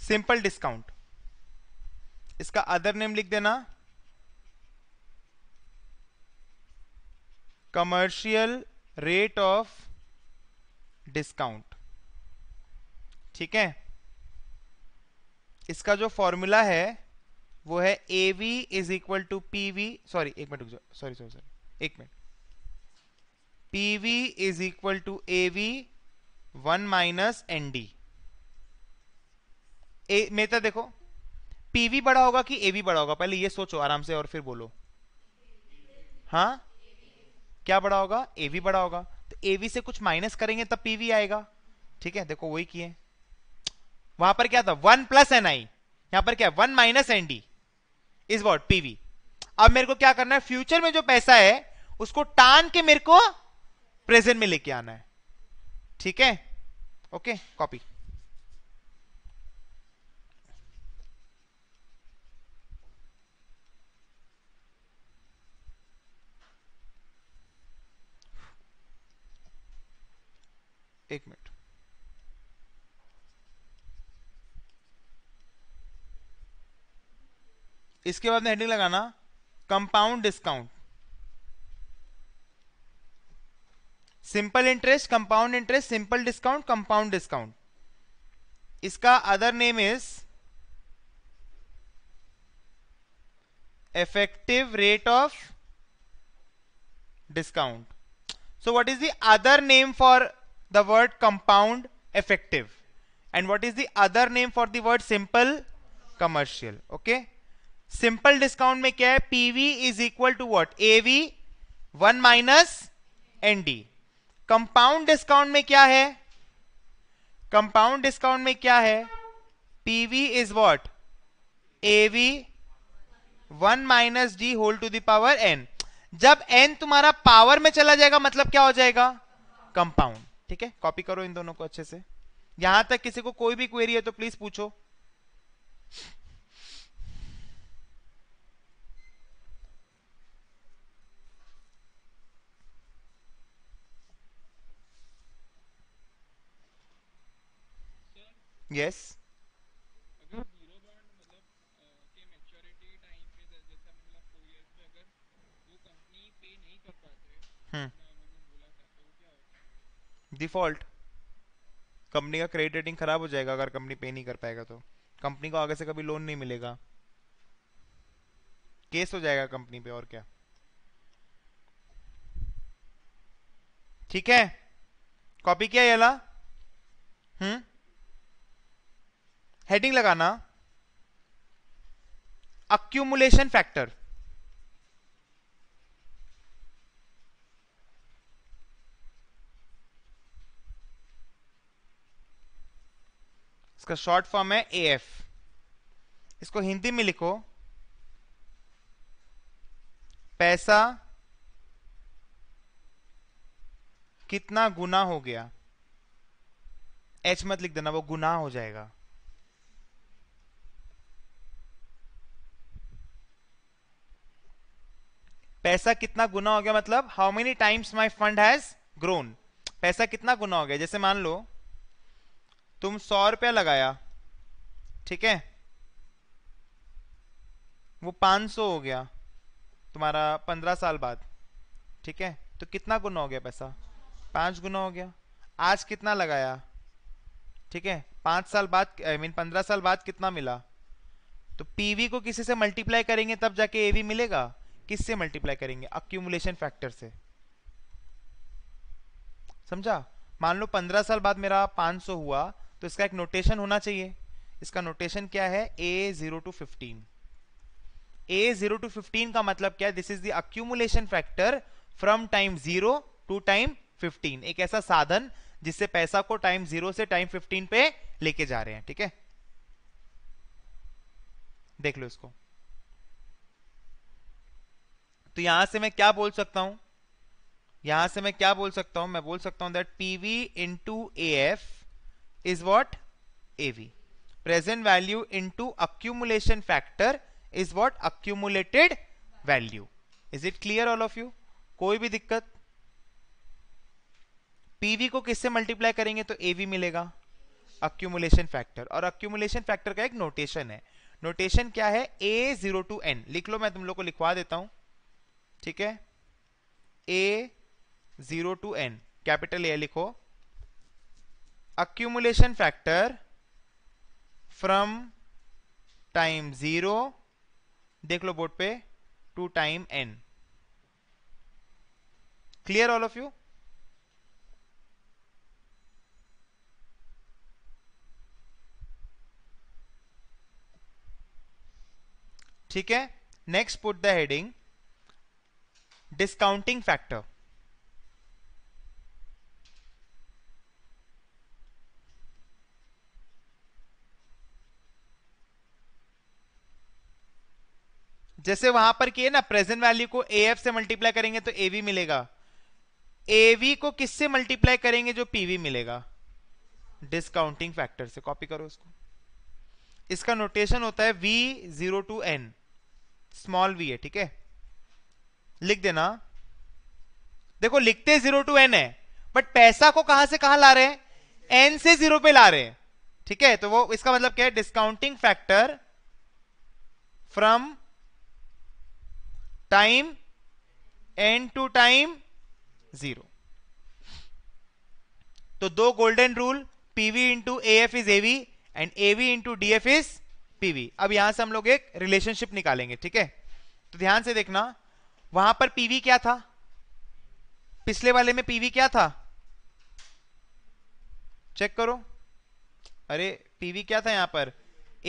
simple discount इसका अदर नेम लिख देना कमर्शियल रेट ऑफ डिस्काउंट ठीक है इसका जो फॉर्मूला है वो है A V is equal to P V sorry एक मिनट सॉरी सॉरी सॉरी एक minute P V is equal to A V one minus N D तो देखो पीवी बड़ा होगा कि ए बी बड़ा होगा पहले ये सोचो आराम से और फिर बोलो हा क्या बड़ा होगा ए वी बड़ा होगा तो ए वी से कुछ माइनस करेंगे तब पीवी आएगा ठीक है देखो वही किए वहां पर क्या था वन प्लस एन आई यहां पर क्या one minus N D is what PV अब मेरे को क्या करना है फ्यूचर में जो पैसा है उसको टान के मेरे को प्रेजेंट में लेके आना है ठीक है ओके कॉपी एक मिनट इसके बाद में हेडिंग लगाना compound discount simple interest compound interest simple discount compound discount इसका other name is effective rate of discount so what is the other name for the word compound effective and what is the other name for the word simple commercial okay simple discount में क्या है PV is equal to what AV one minus ND compound discount में क्या है कंपाउंड डिस्काउंट में क्या है PV is what AV one minus D whole to the power N जब एन तुम्हारा पावर में चला जाएगा मतलब क्या हो जाएगा कंपाउंड ठीक है कॉपी करो इन दोनों को अच्छे से यहां तक किसी को कोई भी क्वेरी है तो प्लीज पूछो yes डिफॉल्ट hmm. कंपनी का क्रेडिट रेटिंग खराब हो जाएगा अगर कंपनी पे नहीं कर पाएगा तो कंपनी को आगे से कभी लोन नहीं मिलेगा केस हो जाएगा कंपनी पे और क्या ठीक है कॉपी किया ला हम्म hmm? हेडिंग लगाना अक्यूमुलेशन फैक्टर इसका शॉर्ट फॉर्म है ए एफ इसको हिंदी में लिखो पैसा कितना गुना हो गया एच मत लिख देना वो गुना हो जाएगा पैसा कितना गुना हो गया मतलब how many times my fund has grown पैसा कितना गुना हो गया जैसे मान लो तुम सौ रुपया लगाया ठीक है वो पांच सौ हो गया तुम्हारा पंद्रह साल बाद ठीक है तो कितना गुना हो गया पैसा पांच गुना हो गया आज कितना लगाया ठीक है पांच साल बाद आई मीन पंद्रह साल बाद कितना मिला तो पीवी को किसी से मल्टीप्लाई करेंगे तब जाके ए मिलेगा किससे मल्टीप्लाई करेंगे अक्यूमुलेशन फैक्टर से समझा मान लो पंद्रह साल बाद मेरा पांच सौ हुआ तो इसका एक नोटेशन होना चाहिए इसका नोटेशन क्या है A zero to fifteen A zero to fifteen का मतलब क्या this is the factor from time zero to time fifteen एक ऐसा साधन जिससे पैसा को टाइम जीरो से टाइम फिफ्टीन पे लेके जा रहे हैं ठीक है देख लो इसको तो यहां से मैं क्या बोल सकता हूं यहां से मैं क्या बोल सकता हूं मैं बोल सकता हूं that PV into A F is what A V present value into accumulation factor is what accumulated value is it clear all of you कोई भी दिक्कत पीवी को किससे मल्टीप्लाई करेंगे तो एवी मिलेगा अक्यूमुलेशन फैक्टर और अक्यूमुलेशन फैक्टर का एक नोटेशन है नोटेशन क्या है ए जीरो टू एन लिख लो मैं तुम लोग को लिखवा देता हूं ठीक है A zero to N capital A लिखो accumulation factor from time zero देख लो बोर्ड पे to time N clear all of you ठीक है next put the heading discounting factor. जैसे वहां पर किए ना प्रेजेंट वैल्यू को ए एफ से मल्टीप्लाई करेंगे तो ए वी मिलेगा एवी को किससे मल्टीप्लाई करेंगे जो पीवी मिलेगा डिस्काउंटिंग फैक्टर से कॉपी करो उसको इसका नोटेशन होता है V zero to N small V है ठीक है लिख देना देखो लिखते जीरो टू एन है बट पैसा को कहां से कहां ला रहे हैं एन से जीरो पे ला रहे हैं ठीक है तो वो इसका मतलब क्या है discounting factor from time N to time zero तो दो golden rule PV into A F is AV and AV into D F is PV अब यहां से हम लोग एक रिलेशनशिप निकालेंगे ठीक है तो ध्यान से देखना वहां पर पीवी क्या था पिछले वाले में पीवी क्या था चेक करो अरे पीवी क्या था यहां पर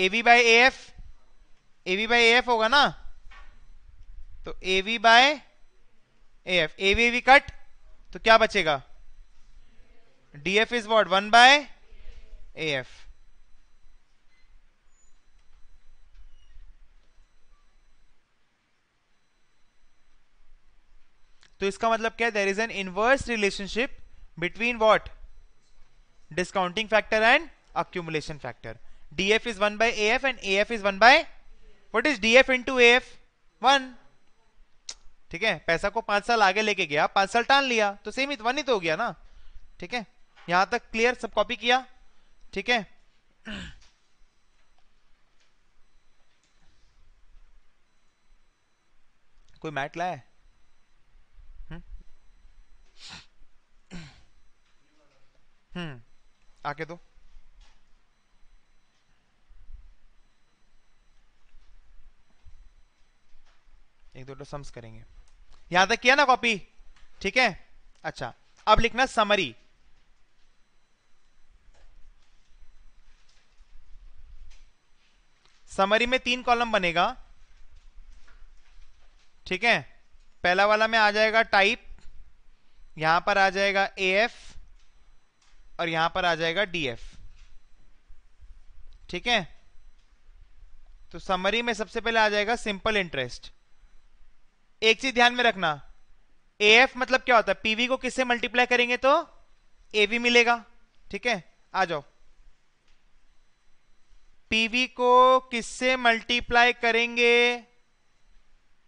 AV by F AV by F होगा ना तो AV by F AV AV cut तो क्या बचेगा DF is what one by F तो इसका मतलब क्या है there is an inverse relationship between what discounting factor and accumulation factor df is 1 A F and af is 1 by what into A F one ठीक है पैसा को पांच साल आगे लेके गया पांच साल टान लिया तो सेम ही वन तो ही तो हो गया ना ठीक है यहां तक क्लियर सब कॉपी किया ठीक है कोई मैट लाया है हम्म आके दो एक दो सम्स करेंगे यहां तक किया ना कॉपी ठीक है अच्छा अब लिखना समरी समरी में तीन कॉलम बनेगा ठीक है पहला वाला में आ जाएगा टाइप यहां पर आ जाएगा ए एफ और यहां पर आ जाएगा डीएफ ठीक है तो समरी में सबसे पहले आ जाएगा सिंपल इंटरेस्ट एक चीज ध्यान में रखना एएफ मतलब क्या होता है पीवी को किससे मल्टीप्लाई करेंगे तो एवी मिलेगा ठीक है आ जाओ पीवी को किससे मल्टीप्लाई करेंगे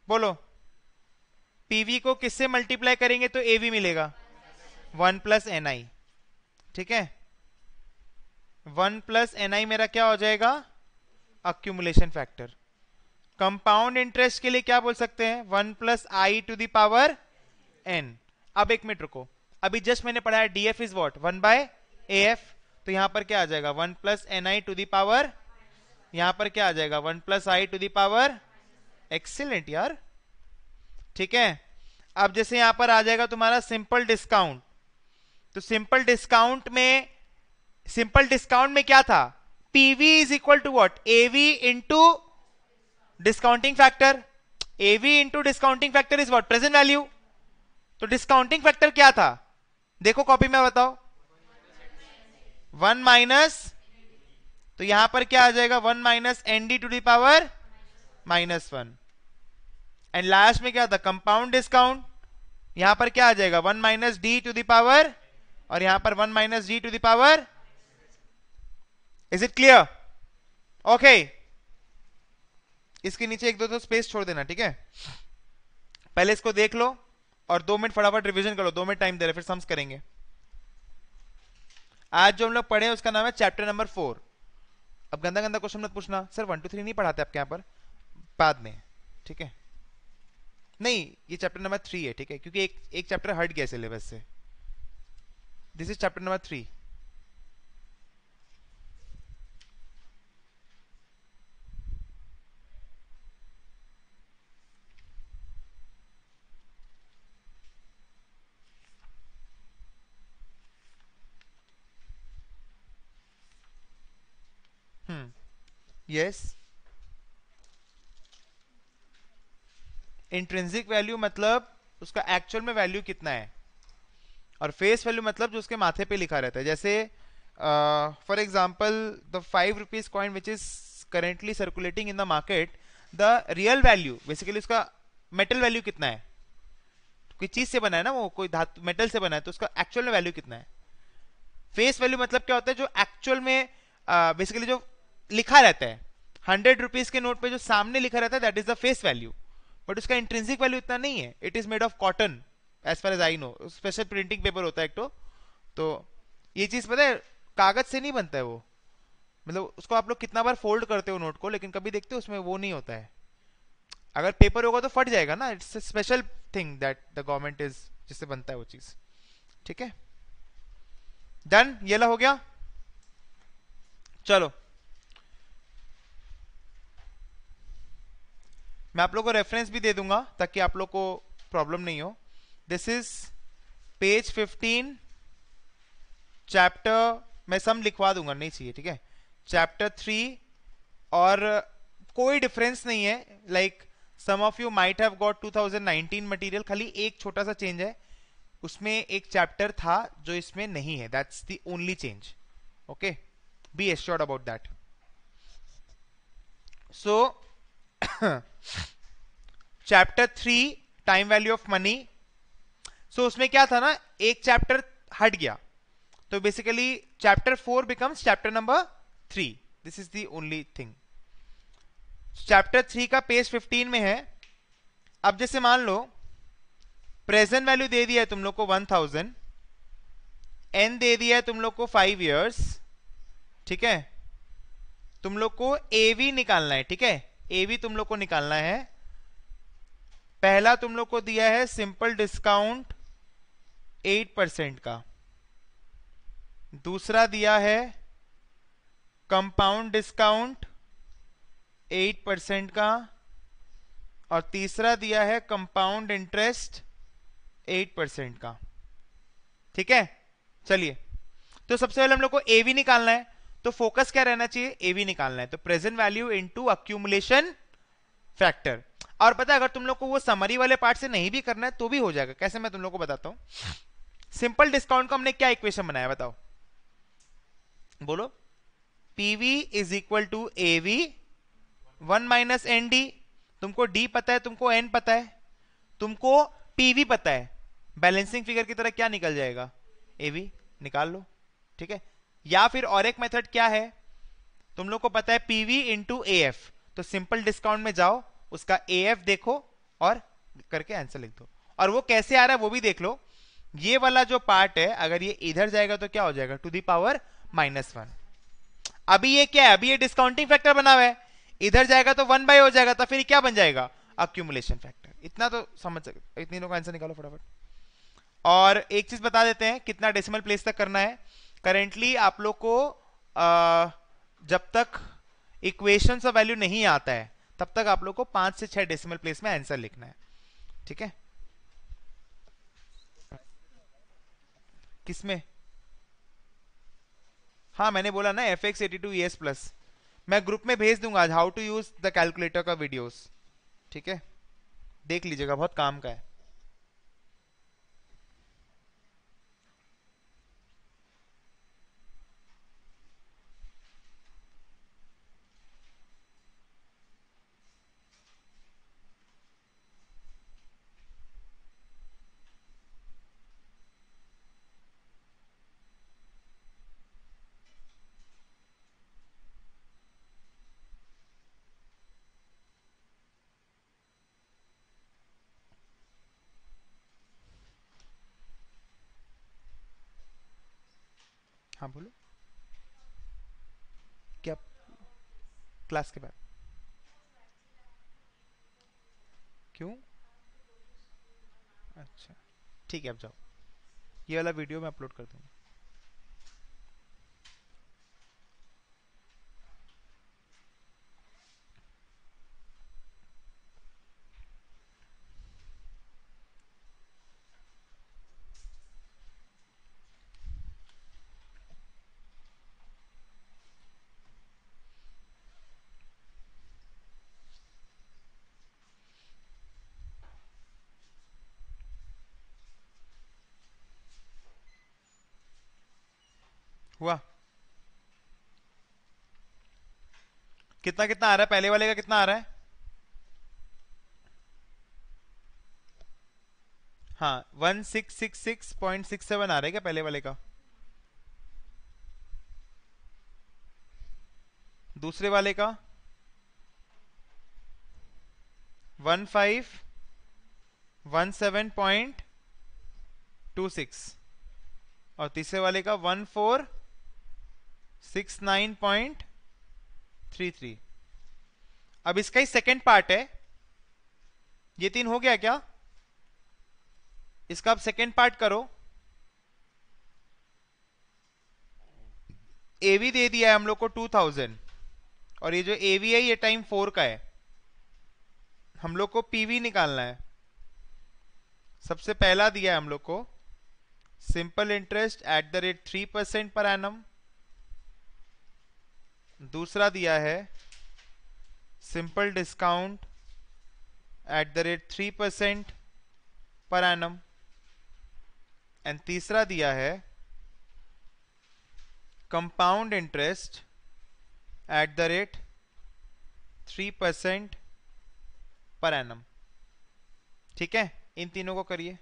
बोलो पीवी को किससे मल्टीप्लाई करेंगे तो एवी मिलेगा वन प्लस एन आई ठीक है वन प्लस एन आई मेरा क्या हो जाएगा अक्यूमुलेशन फैक्टर कंपाउंड इंटरेस्ट के लिए क्या बोल सकते हैं one plus I to the power N अब एक मिनट रुको अभी जस्ट मैंने पढ़ाया D F is what one by A F तो यहां पर क्या आ जाएगा one plus N I to the power यहां पर क्या आ जाएगा one plus I to the power excellent यार ठीक है अब जैसे यहां पर आ जाएगा तुम्हारा सिंपल डिस्काउंट तो सिंपल डिस्काउंट में सिंपल डिस्काउंट में क्या था PV is equal to what AV into discounting factor AV into discounting factor is what present value तो डिस्काउंटिंग फैक्टर क्या था देखो कॉपी में बताओ वन माइनस तो यहां पर क्या आ जाएगा one minus ND to the power minus one and last में क्या था कंपाउंड डिस्काउंट यहां पर क्या आ जाएगा one minus D to the power और यहां पर one minus G to the power is it clear okay इसके नीचे एक दो दो स्पेस छोड़ देना ठीक है पहले इसको देख लो और दो मिनट फटाफट रिवीजन कर लो दो मिनट टाइम दे रहे फिर सम्स करेंगे आज जो हम लोग पढ़े उसका नाम है चैप्टर नंबर फोर अब गंदा गंदा क्वेश्चन मत पूछना सर वन टू थ्री नहीं पढ़ाते आपके यहां पर बाद में ठीक है नहीं ये चैप्टर नंबर थ्री है ठीक है क्योंकि एक एक चैप्टर हट गया सिलेबस से this is chapter number 3 yes intrinsic value मतलब उसका एक्चुअल में वैल्यू कितना है और फेस वैल्यू मतलब जो उसके माथे पे लिखा रहता है जैसे for example the five rupees coin which is currently circulating in the market the real value basically उसका मेटल वैल्यू कितना है कोई चीज से बना है ना वो कोई धातु मेटल से बना है तो उसका एक्चुअल वैल्यू कितना है फेस वैल्यू मतलब क्या होता है जो एक्चुअल में बेसिकली uh, जो लिखा रहता है हंड्रेड रुपीज के नोट पे जो सामने लिखा रहता है that is the face value but उसका इंट्रेंसिक वैल्यू इतना नहीं है it is made of cotton as far as I know special printing paper होता है एक तो तो ये चीज़ पता है कागज़ से नहीं बनता है वो मतलब उसको आप लोग कितना बार फोल्ड करते हो नोट को लेकिन कभी देखते हो उसमें वो नहीं होता है अगर पेपर होगा तो फट जाएगा ना it's special thing that the government is जिससे बनता है वो चीज़ ठीक है डन येला हो गया चलो मैं आप लोग को रेफरेंस भी दे दूंगा ताकि आप लोग को प्रॉब्लम नहीं हो दिस इज पेज 15 चैप्टर मैं सम लिखवा दूंगा नहीं चाहिए ठीक है चैप्टर थ्री और uh, कोई डिफरेंस नहीं है like some of you might have got 2019 material खाली एक छोटा सा चेंज है उसमें एक चैप्टर था जो इसमें नहीं है that's the only change okay be assured about that so chapter three time value of money so so, उसमें क्या था ना एक चैप्टर हट गया तो basically chapter four becomes chapter number three this is the only thing chapter three का पेज फिफ्टीन में है अब जैसे मान लो प्रेजेंट वैल्यू दे दिया है तुम लोग को वन थाउजेंड एन दे दिया है तुम लोग को फाइव ईयर्स ठीक है तुम लोग को एवी निकालना है ठीक है एवी तुम लोग को निकालना है पहला तुम लोग को दिया है सिंपल डिस्काउंट एट परसेंट का दूसरा दिया है कंपाउंड डिस्काउंट एट परसेंट का और तीसरा दिया है कंपाउंड इंटरेस्ट एट परसेंट का ठीक है चलिए तो सबसे पहले हम लोग को एवी निकालना है तो फोकस क्या रहना चाहिए एवी निकालना है तो present value into accumulation factor और पता है अगर तुम लोग को वो समरी वाले पार्ट से नहीं भी करना है तो भी हो जाएगा कैसे मैं तुम लोग को बताता हूं सिंपल डिस्काउंट का हमने क्या इक्वेशन बनाया बताओ बोलो PV is equal to AV one minus N D तुमको डी पता है तुमको एन पता है तुमको पीवी पता है बैलेंसिंग फिगर की तरह क्या निकल जाएगा एवी निकाल लो ठीक है या फिर और एक मेथड क्या है तुम लोग को पता है पीवी इंटू ए एफ तो सिंपल डिस्काउंट में जाओ उसका ए एफ देखो और करके आंसर लिख दो और वो कैसे आ रहा है वो भी देख लो ये वाला जो पार्ट है अगर ये इधर जाएगा तो क्या हो जाएगा to the power minus one अभी ये क्या है अभी ये डिस्काउंटिंग फैक्टर बना हुआ है इधर जाएगा तो वन बाई हो जाएगा तो फिर क्या बन जाएगा अक्यूमुलेशन फैक्टर इतना तो समझ सकते इतनी लोग आंसर निकालो फटाफट और एक चीज बता देते हैं कितना डेसिमल प्लेस तक करना है करेंटली आप लोग को आ, जब तक इक्वेशन ऑफ वैल्यू नहीं आता है तब तक आप लोग को पांच से छह डेसिमल प्लेस में आंसर लिखना है ठीक है किसमें हाँ मैंने बोला ना F X eighty two S plus मैं ग्रुप में भेज दूंगा आज how to use the calculator का वीडियोस ठीक है देख लीजिएगा बहुत काम का है हाँ बोलो क्या क्लास के बाद क्यों अच्छा ठीक है आप जाओ ये वाला वीडियो मैं अपलोड कर दूंगा हुआ कितना कितना आ रहा है पहले वाले का कितना आ रहा है हाँ one six six six point six seven आ रहा है क्या पहले वाले का दूसरे वाले का one five one seven point two six और तीसरे वाले का one four six nine point three three अब इसका ही सेकेंड पार्ट है ये तीन हो गया क्या इसका आप सेकेंड पार्ट करो एवी दे दिया है हम लोग को टू थाउजेंड और ये जो एवी है ये टाइम फोर का है हम लोग को पीवी निकालना है सबसे पहला दिया है हम लोग को simple interest at the rate three percent per annum दूसरा दिया है simple discount at the rate three percent per annum and तीसरा दिया है compound interest at the rate three percent per annum ठीक है इन तीनों को करिए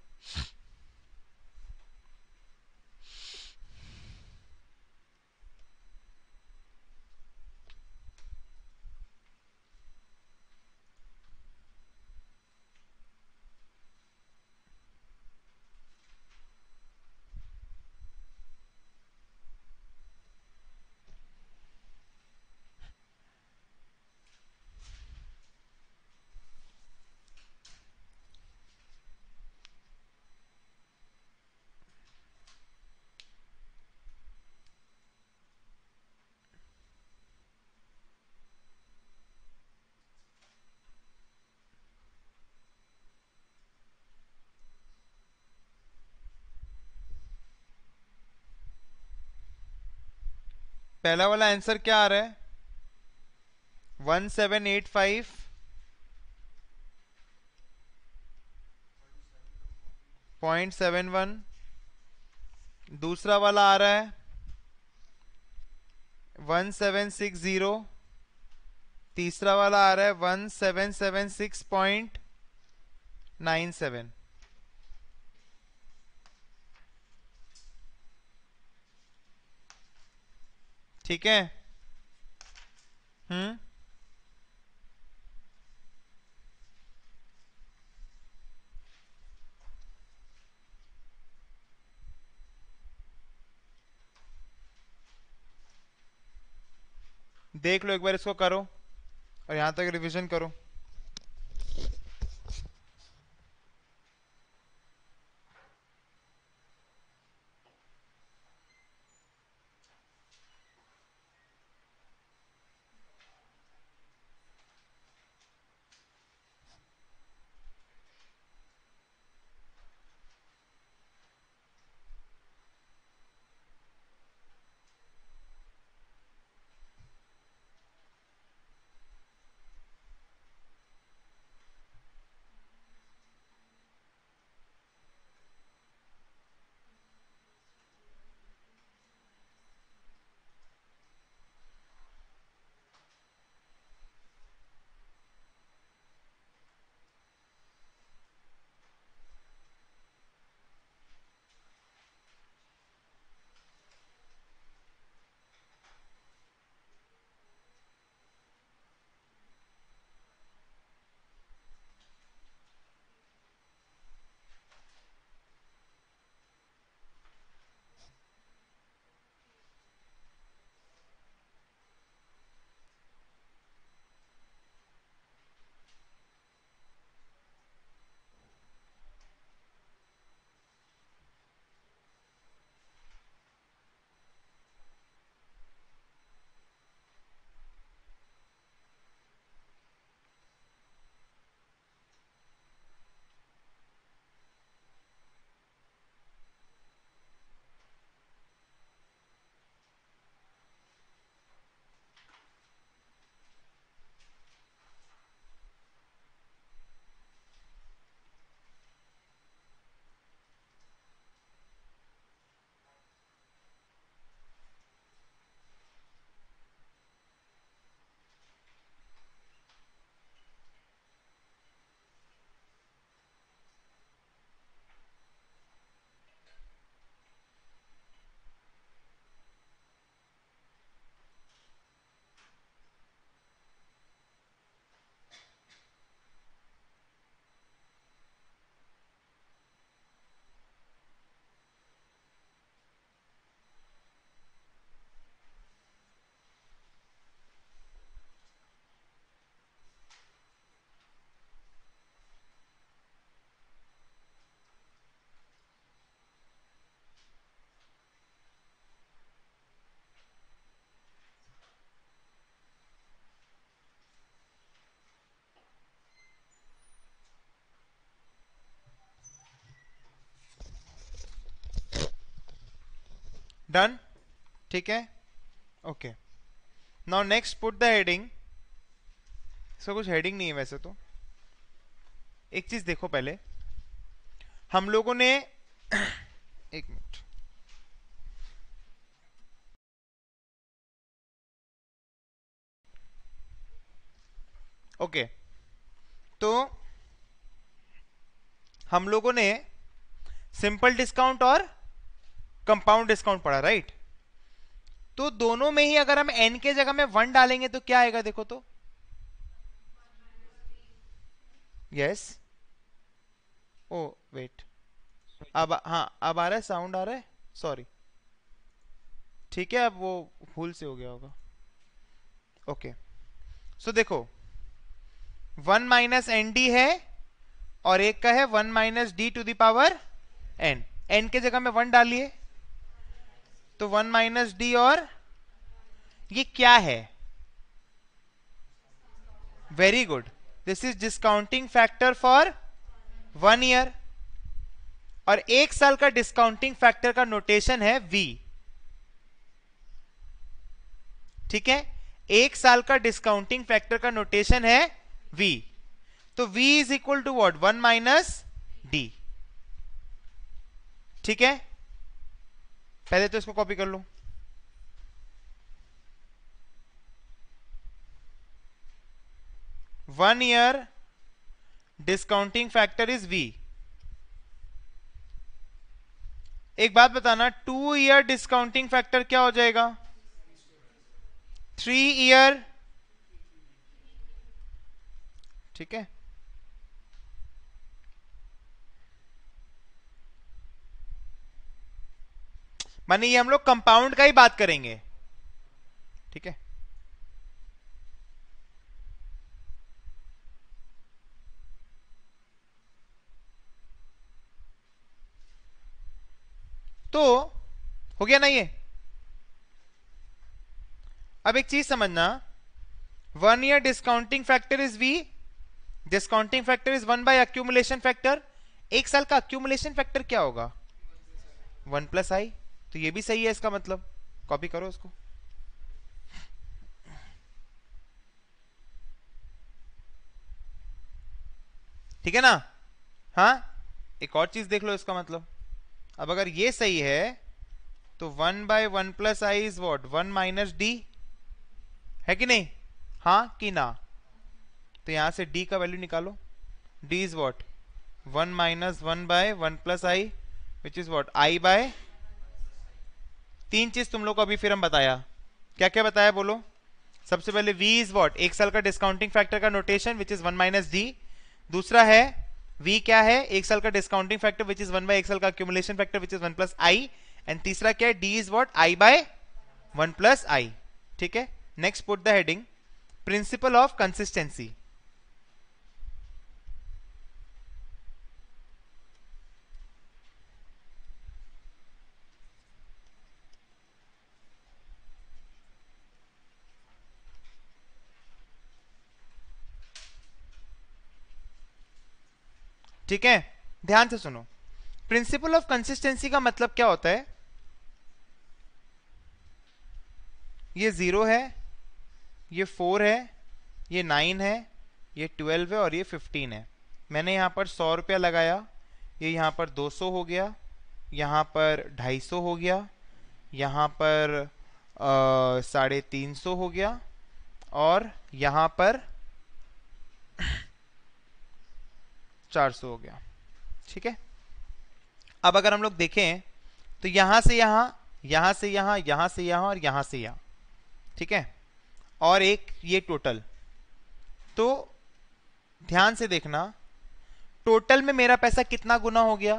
पहला वाला आंसर क्या आ रहा है one seven eight five point seven one दूसरा वाला आ रहा है वन सेवन सिक्स ज़ीरो तीसरा वाला आ रहा है one seven seven six point nine seven ठीक है हम्म देख लो एक बार इसको करो और यहाँ तक रिवीजन करो डन ठीक है okay now next put the heading इसका कुछ हेडिंग नहीं है वैसे तो एक चीज देखो पहले हम लोगों ने एक मिनट ओके तो हम लोगों ने सिंपल डिस्काउंट और कंपाउंड डिस्काउंट पड़ा राइट तो दोनों में ही अगर हम एन के जगह में वन डालेंगे तो क्या आएगा देखो तो यस ओ वेट अब हाँ अब आ रहा है साउंड आ रहा है सॉरी ठीक है अब वो भूल से हो गया होगा ओके सो देखो वन माइनस एन डी है और एक का है one minus D to the power n n के जगह में वन डालिए तो वन माइनस डी और ये क्या है very good this is discounting factor for one year और एक साल का डिस्काउंटिंग फैक्टर का नोटेशन है वी ठीक है एक साल का डिस्काउंटिंग फैक्टर का नोटेशन है वी तो v is equal to what one minus d ठीक है पहले तो इसको कॉपी कर लो one year discounting factor is v एक बात बताना टू ईयर डिस्काउंटिंग फैक्टर क्या हो जाएगा थ्री ईयर ठीक है माने ये हम लोग कंपाउंड का ही बात करेंगे ठीक है तो हो गया ना ये अब एक चीज समझना one year discounting factor is v discounting factor is one by accumulation factor एक साल का अक्यूमुलेशन फैक्टर क्या होगा वन प्लस आई तो ये भी सही है इसका मतलब कॉपी करो इसको ठीक है ना हाँ एक और चीज देख लो इसका मतलब अब अगर ये सही है तो one by one plus i is what one minus d है कि नहीं हाँ कि ना तो यहां से डी का वैल्यू निकालो d is what one minus one by one plus i which is what i by तीन चीज तुम लोग को अभी फिर हम बताया क्या क्या बताया बोलो सबसे पहले वी इज वॉट एक साल का डिस्काउंटिंग फैक्टर का notation which is one minus d दूसरा है v क्या है एक साल का discounting factor which is one by एक साल का accumulation factor which is one plus i and तीसरा क्या है d is what i by one plus i ठीक है next put the heading principle of consistency ठीक है ध्यान से सुनो प्रिंसिपल ऑफ कंसिस्टेंसी का मतलब क्या होता है ये ज़ीरो है ये फोर है ये नाइन है ये ट्वेल्व है और ये फिफ्टीन है मैंने यहाँ पर सौ रुपया लगाया ये यहाँ पर दो सौ हो गया यहाँ पर ढाई सौ हो गया यहाँ पर साढ़े तीन सौ हो गया और यहाँ पर चार सौ हो गया ठीक है अब अगर हम लोग देखें तो यहां से यहां यहां से यहां यहां से यहां और यहां से यहां ठीक है और एक ये टोटल तो ध्यान से देखना टोटल में मेरा पैसा कितना गुना हो गया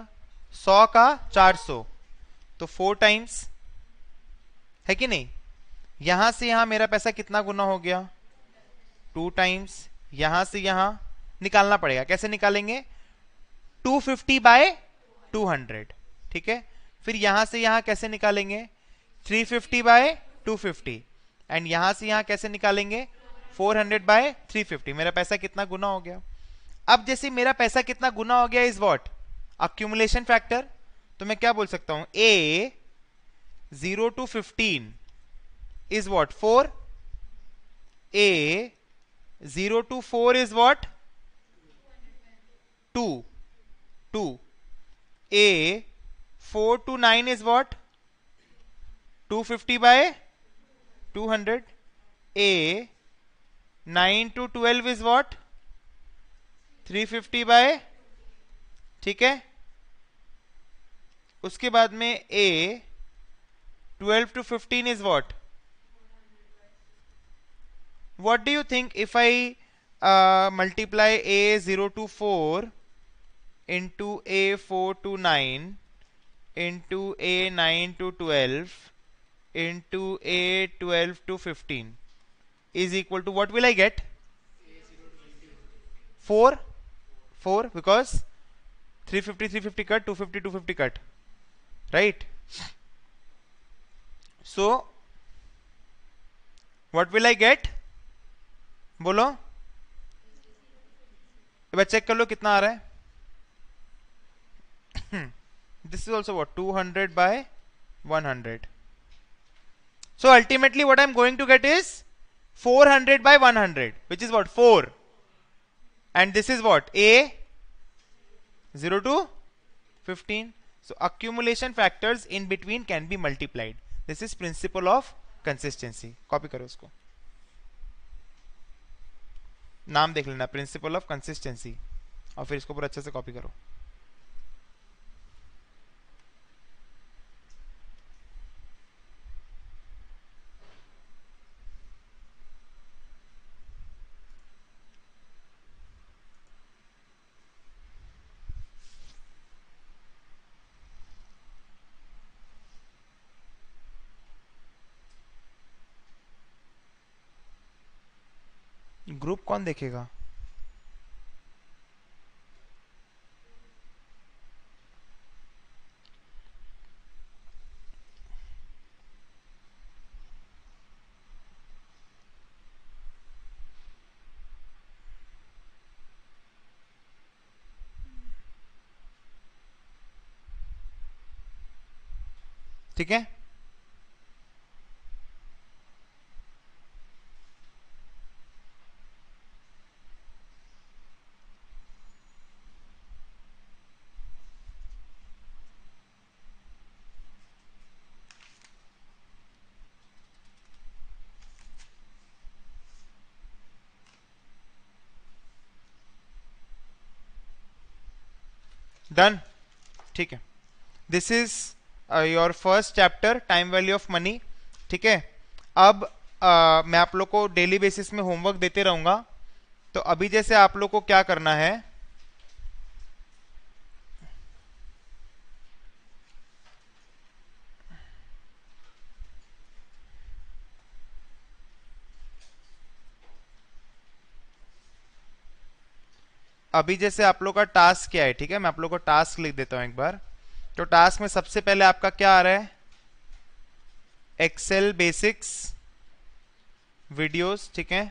सौ का चार सौ तो फोर टाइम्स है कि नहीं यहां से यहां मेरा पैसा कितना गुना हो गया टू टाइम्स यहां से यहां निकालना पड़ेगा कैसे निकालेंगे 250 फिफ्टी बाय टू ठीक है फिर यहां से यहां कैसे निकालेंगे 350 फिफ्टी बाय टू एंड यहां से यहां कैसे निकालेंगे 400 हंड्रेड बाय थ्री मेरा पैसा कितना गुना हो गया अब जैसे मेरा पैसा कितना गुना हो गया इज वॉट अक्यूमुलेशन फैक्टर तो मैं क्या बोल सकता हूं A zero to fifteen is what four A zero to four is what two two A four to nine is what two fifty by two hundred A nine to twelve is what three fifty by ठीक है उसके बाद में A twelve to fifteen is what what do you think if I multiply A zero to four into A4 to 9 into A9 to 12 into A12 to 15 is equal to what will I get? 4 4 because 350 350 cut 250 250 cut right so what will I get बोलो एक बार चेक कर लो कितना आ रहा है this is also what 200 by 100 so ultimately what I'm going to get is 400 by 100 which is what 4 and this is what a 0 to 15 so accumulation factors in between can be multiplied this is principle of consistency copy karo usko. नाम dekh lena principle of consistency. Aur fir isko pura अच्छे se copy karo. ग्रुप कौन देखेगा ठीक है डन ठीक है this is your first chapter time value of money ठीक है अब uh, मैं आप लोग को डेली बेसिस में होमवर्क देते रहूंगा तो अभी जैसे आप लोग को क्या करना है अभी जैसे आप लोग का टास्क क्या है ठीक है मैं आप लोग को टास्क लिख देता हूं एक बार तो टास्क में सबसे पहले आपका क्या आ रहा है एक्सेल बेसिक्स वीडियोस ठीक है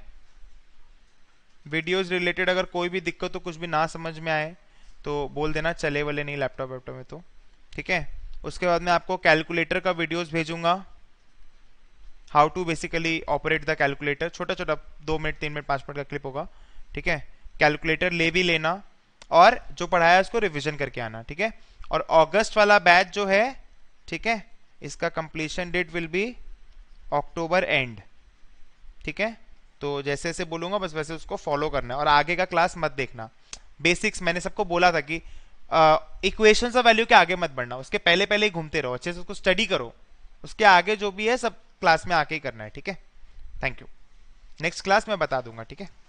वीडियोस रिलेटेड अगर कोई भी दिक्कत हो कुछ भी ना समझ में आए तो बोल देना चले वाले नहीं लैपटॉप वैपटॉप में तो ठीक है उसके बाद मैं आपको कैलकुलेटर का वीडियोस भेजूंगा how to basically operate the calculator छोटा छोटा दो मिनट तीन मिनट पाँच मिनट का क्लिप होगा ठीक है कैलकुलेटर ले भी लेना और जो पढ़ाया उसको रिविजन करके आना ठीक है और ऑगस्ट वाला बैच जो है ठीक है इसका completion date will be October end ठीक है तो जैसे जैसे बोलूंगा बस वैसे उसको फॉलो करना है और आगे का क्लास मत देखना बेसिक्स मैंने सबको बोला था कि इक्वेशन ऑफ वैल्यू के आगे मत बढ़ना उसके पहले पहले ही घूमते रहो अच्छे से उसको स्टडी करो उसके आगे जो भी है सब क्लास में आके ही करना है ठीक है थैंक यू नेक्स्ट क्लास में बता दूंगा ठीक है